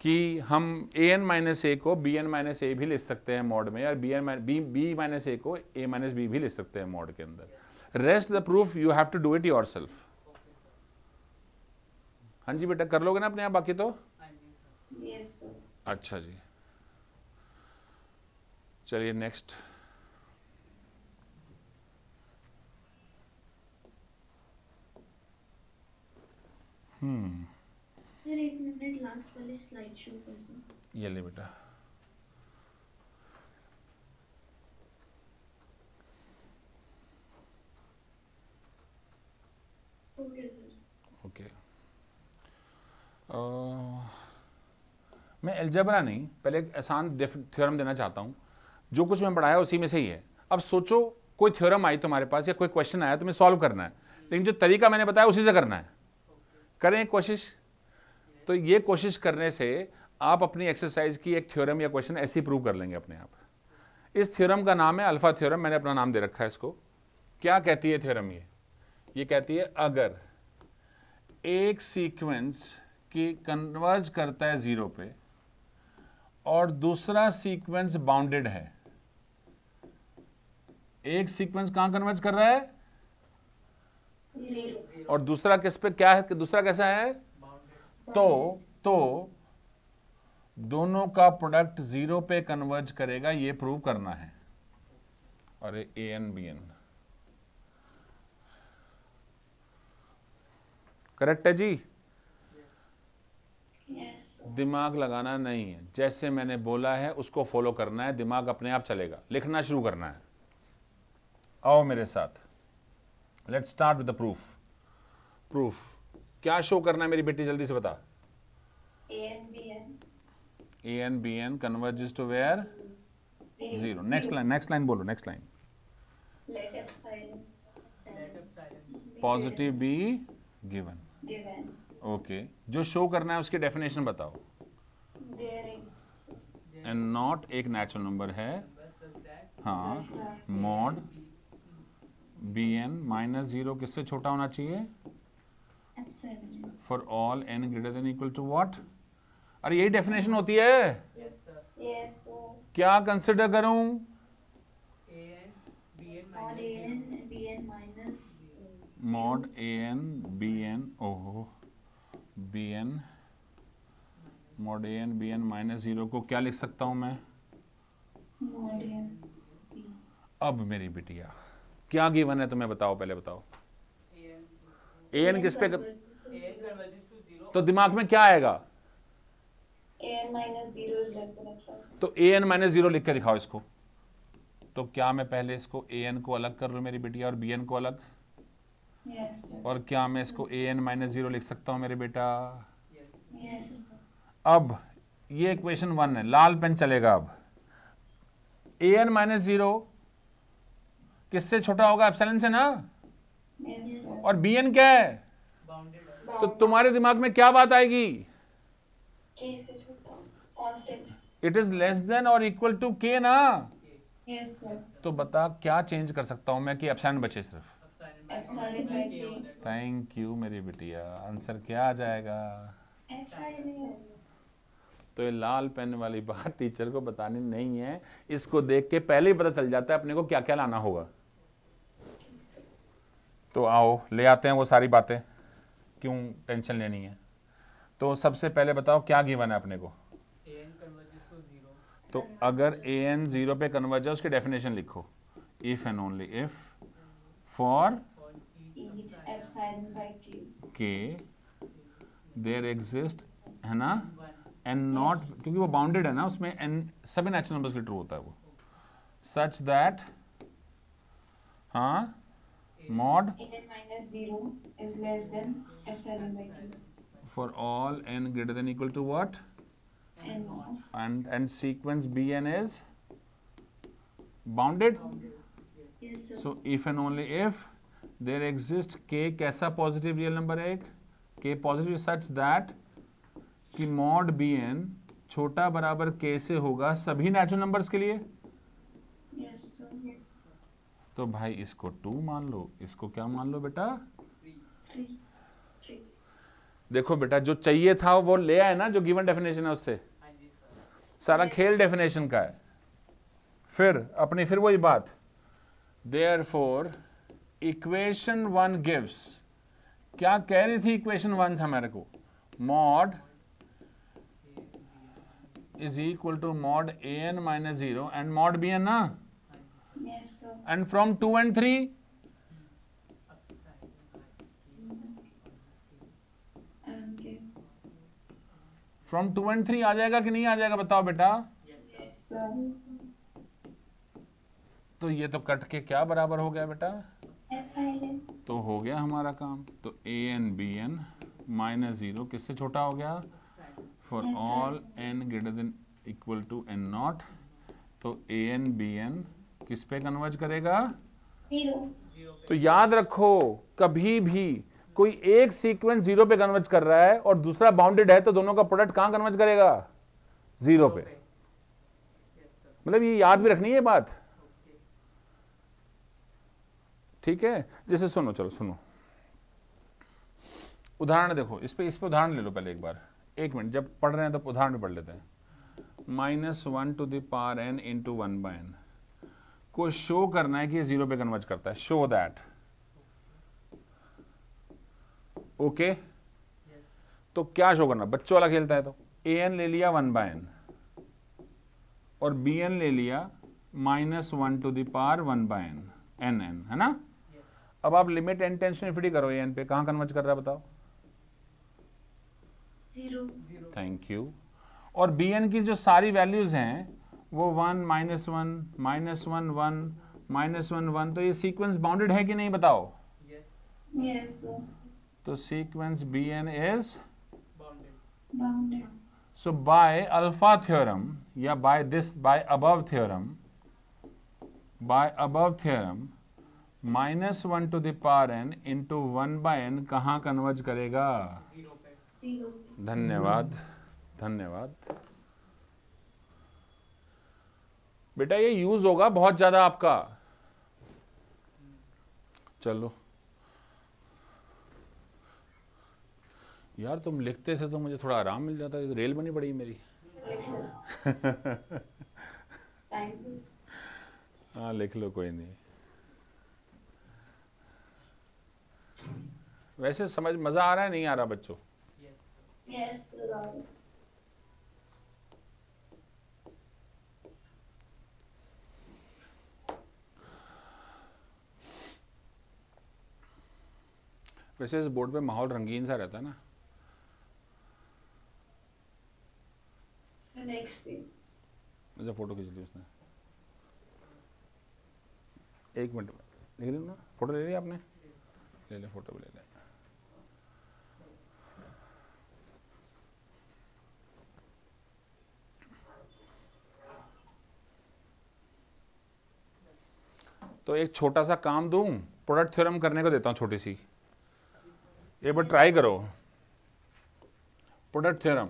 कि हम ए एन माइनस ए को बी एन माइनस ए भी लिख सकते हैं मॉड में और B N b b minus a को ए माइनस बी भी लिख सकते हैं मॉड के अंदर rest the proof you have to do it yourself हाँ जी बेटा कर लोगे ना अपने आप बाकी तो अच्छा जी चलिए नेक्स्ट हम्म ये ले बेटा ओके मैं एल्जबरा नहीं पहले एक आसान थ्योरम देना चाहता हूं जो कुछ मैं पढ़ाया उसी में से ही है अब सोचो कोई थ्योरम आई तुम्हारे पास या कोई क्वेश्चन आया तुम्हें सॉल्व करना है लेकिन जो तरीका मैंने बताया उसी से करना है करें कोशिश तो ये कोशिश करने से आप अपनी एक्सरसाइज की एक थ्योरम या क्वेश्चन ऐसे प्रूव कर लेंगे अपने आप इस थ्योरम का नाम है अल्फा थ्योरम मैंने अपना नाम दे रखा है इसको क्या कहती है थ्योरम ये ये कहती है अगर एक सीक्वेंस की कन्वर्ज करता है ज़ीरो पे और दूसरा सीक्वेंस बाउंडेड है एक सीक्वेंस कहां कन्वर्ज कर रहा है और दूसरा किस पे क्या है दूसरा कैसा है तो तो दोनों का प्रोडक्ट जीरो पे कन्वर्ज करेगा ये प्रूव करना है और a n b n correct है जी दिमाग लगाना नहीं है जैसे मैंने बोला है उसको फॉलो करना है दिमाग अपने आप चलेगा लिखना शुरू करना है आओ मेरे साथ let's start with the proof proof क्या शो करना है मेरी बेटी जल्दी से बता a n b n converges to where zero next line next line बोलो next line positive be given okay जो शो करना है उसकी डेफिनेशन बताओ एंड नॉट एक नेचुरल नंबर है हाँ mod B N minus zero किससे छोटा होना चाहिए for all N greater than equal to what अरे यही डेफिनेशन होती है yes, क्या कंसिडर करूं मॉड ए एन बी एन ओहो बी एन मॉड ए n b N minus zero को क्या लिख सकता हूं मैं अब मेरी बिटिया क्या गिवन है तुम्हें बताओ पहले बताओ ए एन किस पे कर तो दिमाग में क्या आएगा तो ए एन माइनस जीरो लिख के दिखाओ इसको तो क्या मैं पहले इसको ए एन को अलग कर लू मेरी बेटी और बी एन को अलग yes, और क्या मैं इसको ए एन माइनस जीरो लिख सकता हूं मेरे बेटा yes. अब ये इक्वेशन वन है लाल पेन चलेगा अब ए एन माइनस जीरो किससे छोटा होगा एप्सलन से ना और बी एन क्या है तो तुम्हारे दिमाग में क्या बात आएगी इट इज लेस देन और इक्वल टू के ना yes, तो बता क्या चेंज कर सकता हूं मैं कि एप्सान बचे सिर्फ थैंक यू मेरी बिटिया आंसर क्या आ जाएगा e e. तो ये लाल पेन वाली बात टीचर को बतानी नहीं है इसको देख के पहले ही पता चल जाता है अपने को क्या क्या लाना होगा तो आओ ले आते हैं वो सारी बातें क्यों टेंशन लेनी है तो सबसे पहले बताओ क्या गिवन है अपने को तो अगर ए एन जीरो पे कन्वर्ज है उसकी डेफिनेशन लिखो if and only if for के देर एग्जिस्ट है ना एंड नॉट क्योंकि वो बाउंडेड है ना उसमें एन सभी नेचुरल नंबर्स के ट्रू होता है वो सच दैट हाँ mod for all n greater than equal to what n mod. and and sequence bn is bounded yes, so if and only if there exists k कैसा positive real number है एक k positive such that कि mod bn छोटा बराबर k से होगा सभी natural numbers के लिए तो भाई इसको टू मान लो इसको क्या मान लो बेटा देखो बेटा जो चाहिए था वो ले आए ना जो गिवन डेफिनेशन है उससे सारा खेल डेफिनेशन का है फिर अपनी फिर वही बात therefore equation one gives क्या कह रही थी इक्वेशन वन हमारे को mod is equal to mod A N minus zero and mod B n ना and from two and three from two and three आ जाएगा कि नहीं आ जाएगा बताओ बेटा yes, तो ये तो कट के क्या बराबर हो गया बेटा तो हो गया हमारा काम तो ए n b N minus zero किससे छोटा हो गया for all N greater than equal to N not तो ए एन बी एन किस पे कन्वर्ज करेगा तो याद रखो कभी भी कोई एक सीक्वेंस जीरो पे कन्वर्ज कर रहा है और दूसरा बाउंडेड है तो दोनों का प्रोडक्ट कहां कन्वर्ज करेगा जीरो पे मतलब ये याद भी रखनी है बात ठीक है जैसे सुनो चलो सुनो उदाहरण देखो इस पे इस पे उदाहरण ले लो पहले एक बार एक मिनट जब पढ़ रहे हैं तो उदाहरण भी पढ़ लेते हैं minus one to the power n into one by n को शो करना है कि जीरो पे कन्वर्ज करता है शो दैट ओके तो क्या शो करना बच्चों वाला खेलता है तो ए एन ले लिया वन बाय एन और बी एन ले लिया minus one to power one by n n n है ना yes. अब आप लिमिट एन टेंशन फ्री करो एन पे कहा कन्वर्ज कर रहा है बताओ थैंक यू और बी एन की जो सारी वैल्यूज हैं वो one minus one minus one one minus one one तो ये सीक्वेंस बाउंडेड है कि नहीं बताओ yes. तो sequence B n is so by alpha theorem या by this by above theorem by above theorem minus one to the power n into one by n कहाँ converge करेगा धन्यवाद धन्यवाद बेटा ये यूज होगा बहुत ज्यादा आपका चलो यार तुम लिखते थे तो मुझे थोड़ा आराम मिल जाता है रेल बनी पड़ी मेरी हाँ लिख लो कोई नहीं वैसे समझ मज़ा आ रहा है नहीं आ रहा बच्चों yes, वैसे इस बोर्ड पे माहौल रंगीन सा रहता है ना अच्छा फोटो खींच ली उसने एक मिनट लिख लू ना फोटो ले लिया आपने ले ले फोटो भी ले लें तो एक छोटा सा काम दूं प्रोडक्ट थ्योरम करने को देता हूँ छोटी सी एक बार ट्राई करो प्रोडक्ट थ्योरम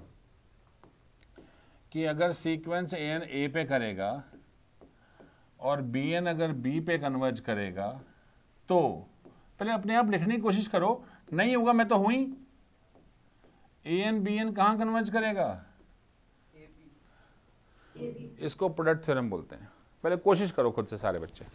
कि अगर सीक्वेंस ए एन ए पे करेगा और बी एन अगर बी पे कन्वर्ज करेगा तो पहले अपने आप लिखने की कोशिश करो नहीं होगा मैं तो हुई ए एन बी एन कहाँ कन्वर्ज करेगा इसको प्रोडक्ट थ्योरम बोलते हैं पहले कोशिश करो खुद से सारे बच्चे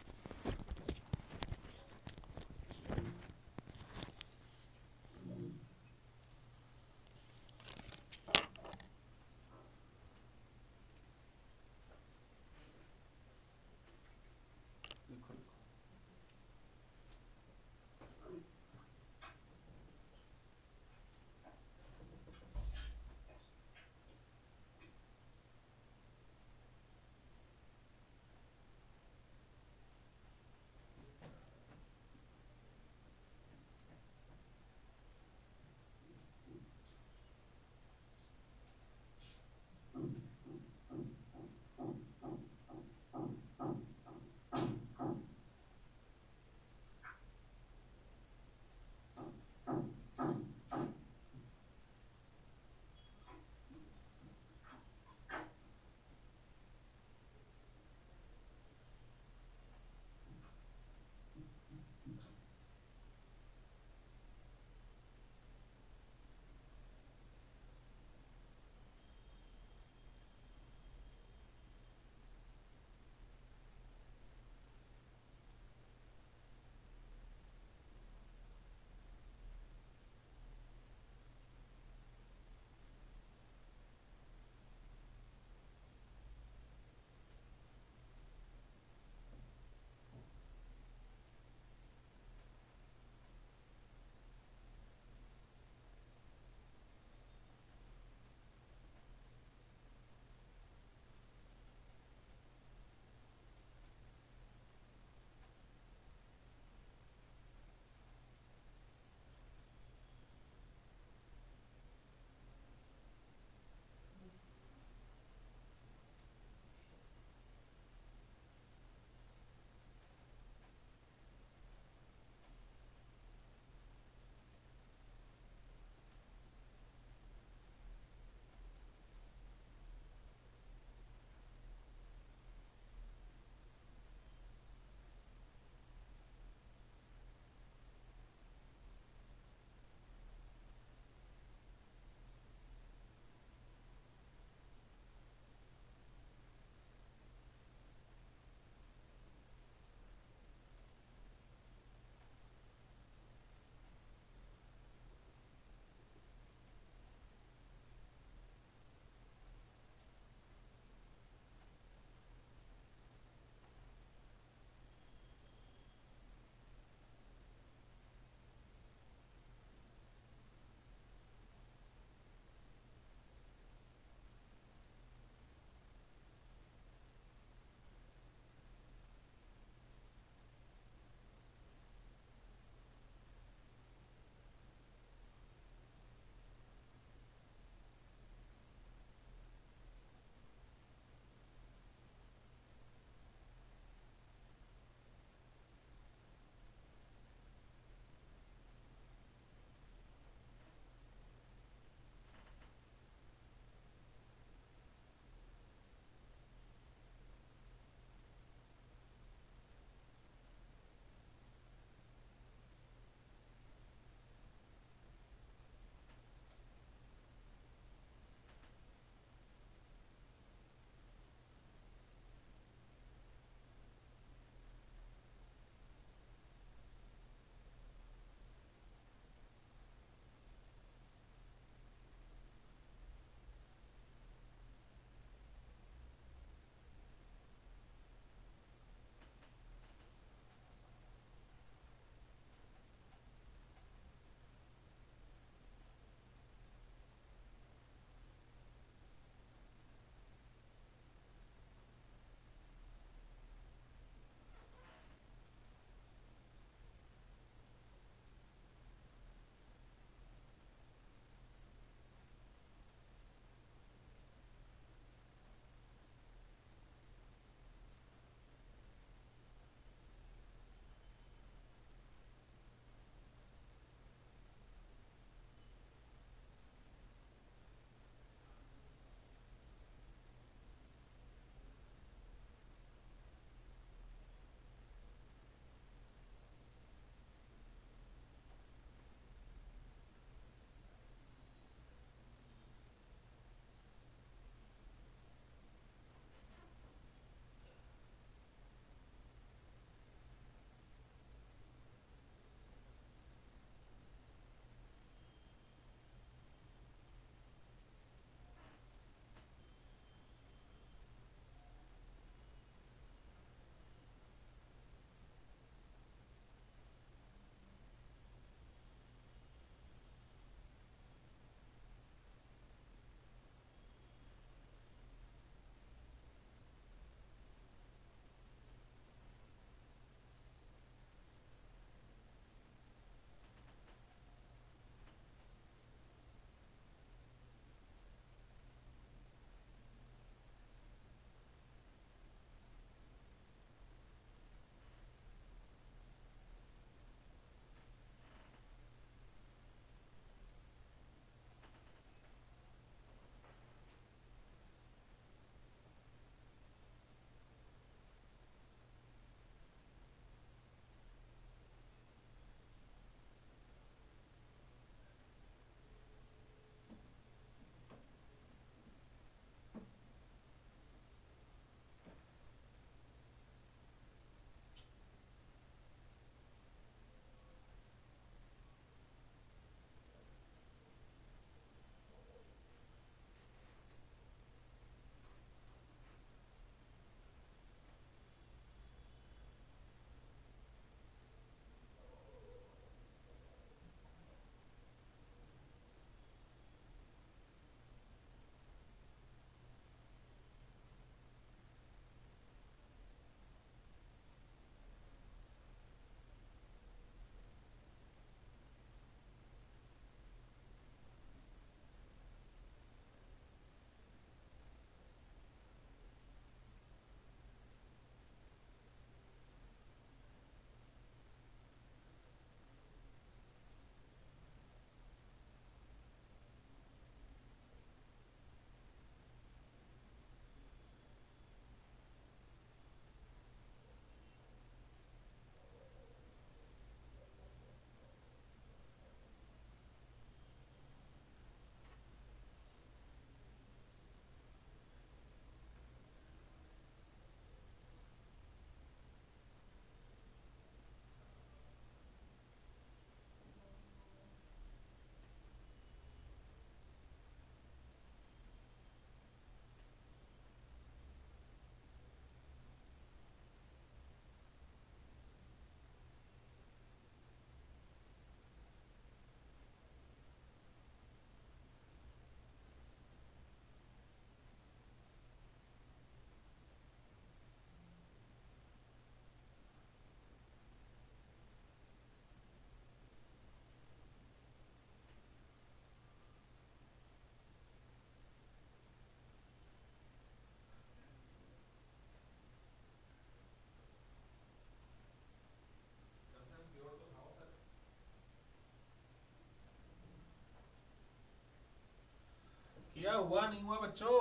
क्या हुआ नहीं हुआ बच्चों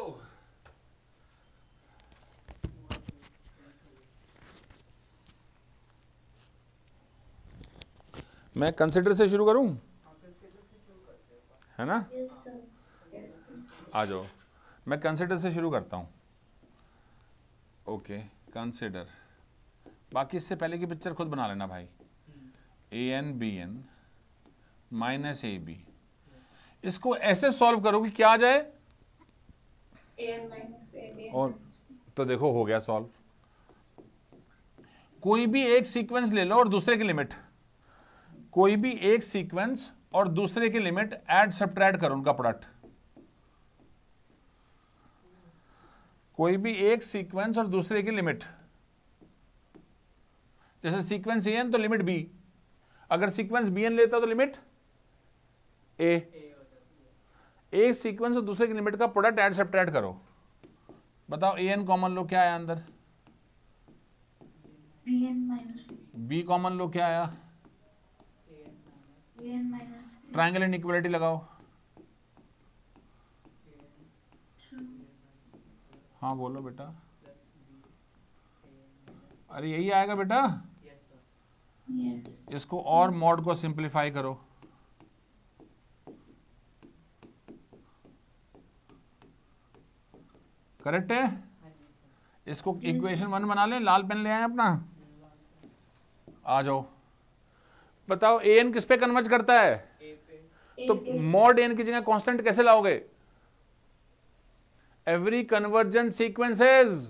मैं कंसिडर से शुरू करूं है ना आ जाओ मैं कंसिडर से शुरू करता हूं ओके कंसिडर बाकी इससे पहले की पिक्चर खुद बना लेना भाई a n b N minus a b इसको ऐसे सॉल्व करो कि क्या आ जाए और तो देखो हो गया सॉल्व कोई भी एक सीक्वेंस ले लो और दूसरे की लिमिट कोई भी एक सीक्वेंस और दूसरे की लिमिट एड सब करो उनका प्रोडक्ट कोई भी एक सीक्वेंस और दूसरे की लिमिट जैसे सीक्वेंस ए एन तो लिमिट बी अगर सीक्वेंस बी एन लेता तो लिमिट ए एक सीक्वेंस और दूसरे की लिमिट का प्रोडक्ट एड सब्ट्रैक्ट करो बताओ ए एन कॉमन लो क्या आया अंदर बी कॉमन लो क्या आया ट्राइंगल एंड इक्वलिटी लगाओ हाँ बोलो बेटा अरे यही आएगा बेटा yes, इसको और मॉड को सिंप्लीफाई करो करेक्ट है हाँ इसको इक्वेशन वन बना लें लाल पेन ले आए अपना आ जाओ बताओ ए एन किस पे कन्वर्ज करता है तो मॉड एन की जगह कांस्टेंट कैसे लाओगे एवरी कन्वर्जन सीक्वेंसेस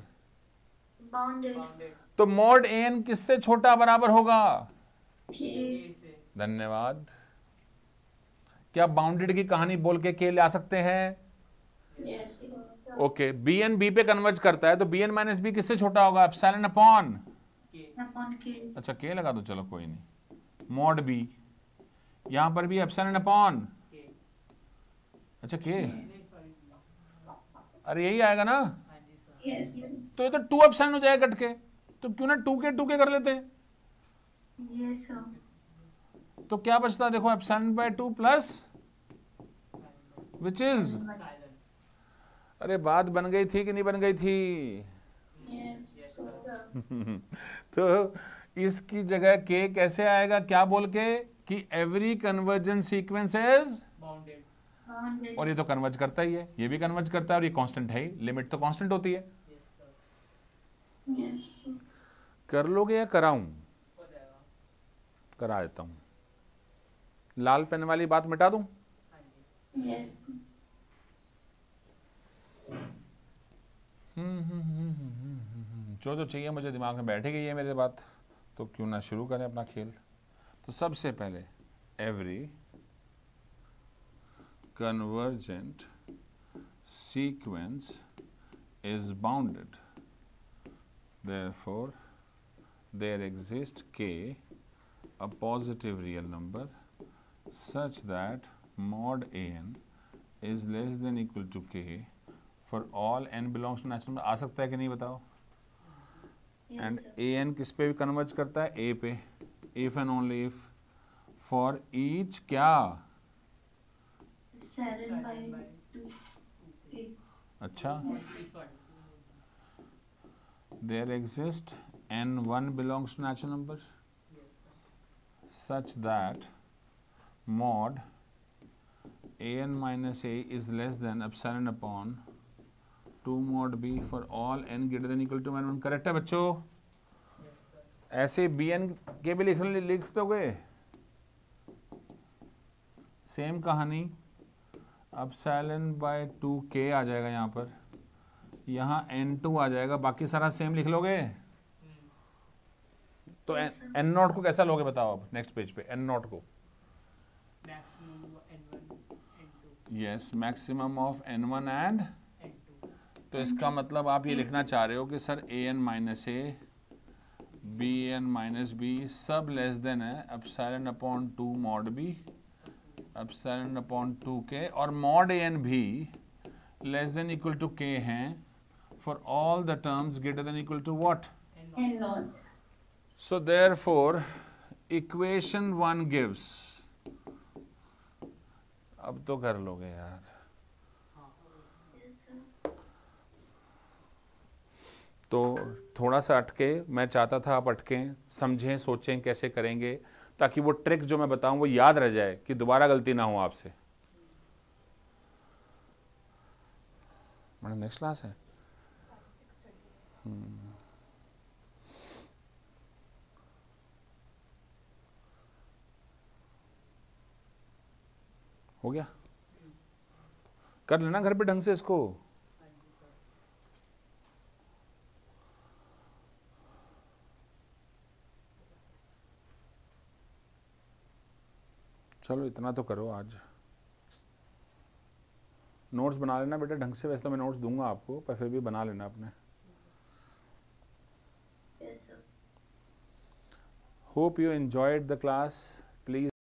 तो मॉड एन किससे छोटा बराबर होगा धन्यवाद क्या बाउंडेड की कहानी बोल के के ले आ सकते हैं yes. Okay b N B पे कन्वर्ज करता है तो बी एन माइनस बी किससे छोटा होगा एप्सिलॉन अपॉन अच्छा के लगा दो चलो कोई नहीं मोड बी यहां पर भी एप्सिलॉन अपॉन अच्छा के अरे यही आएगा ना हाँ yes. तो ये तो टू एप्सिलॉन हो जाएगा कट के तो क्यों ना टू के टू के कर लेते yes, तो क्या बचता है देखो epsilon by two plus which is अरे बात बन गई थी कि नहीं बन गई थी yes, *laughs* तो इसकी जगह के कैसे आएगा क्या बोल के कि एवरी कन्वर्जन सीक्वेंस इज और ये तो कन्वर्ज करता ही है ये भी कन्वर्ज करता है और ये कांस्टेंट है ही लिमिट तो कांस्टेंट होती है yes, कर लोगे या कराऊं करा देता हूं लाल पेन वाली बात मिटा दू yes. जो जो चाहिए मुझे दिमाग में बैठे गई है मेरे बात तो क्यों ना शुरू करें अपना खेल तो सबसे पहले every convergent sequence is bounded therefore there exist k a positive real number such that mod A N is less than equal to के for all N belongs to natural number आ सकता है कि नहीं बताओ and A N किस पे भी कन्वर्ज करता है ए पे if and only if for each क्या अच्छा there exist n one belongs to natural number that mod A N minus a is less than epsilon upon two mod b for all N greater than equal to mine one correct है बच्चों ऐसे B N के भी लिख लिख दोगे same कहानी अब सैलन बाय टू के आ जाएगा यहाँ पर यहाँ एन टू आ जाएगा बाकी सारा सेम लिख लोगे तो एन नॉट को कैसा लोगे बताओ आप नेक्स्ट पेज पे एन नॉट को yes maximum of N one and तो इसका मतलब आप ये लिखना चाह रहे हो कि sir a N minus a b N minus b सब लेस देन है अब silent upon two mod b अब साइलेंट अपॉन टू के और मॉड ए एन भी less than equal to k हैं for all the terms greater than equal to what so therefore equation one gives अब तो कर लोगे यार तो थोड़ा सा अटके मैं चाहता था आप अटकें समझें सोचें कैसे करेंगे ताकि वो ट्रिक जो मैं बताऊं वो याद रह जाए कि दोबारा गलती ना हो आपसे मैडम नेक्स्ट क्लास है हम्म। हो गया कर लेना घर पे ढंग से इसको चलो इतना तो करो आज नोट्स बना लेना बेटा ढंग से वैसे तो मैं नोट्स दूंगा आपको पर फिर भी बना लेना अपने hope you enjoyed the class please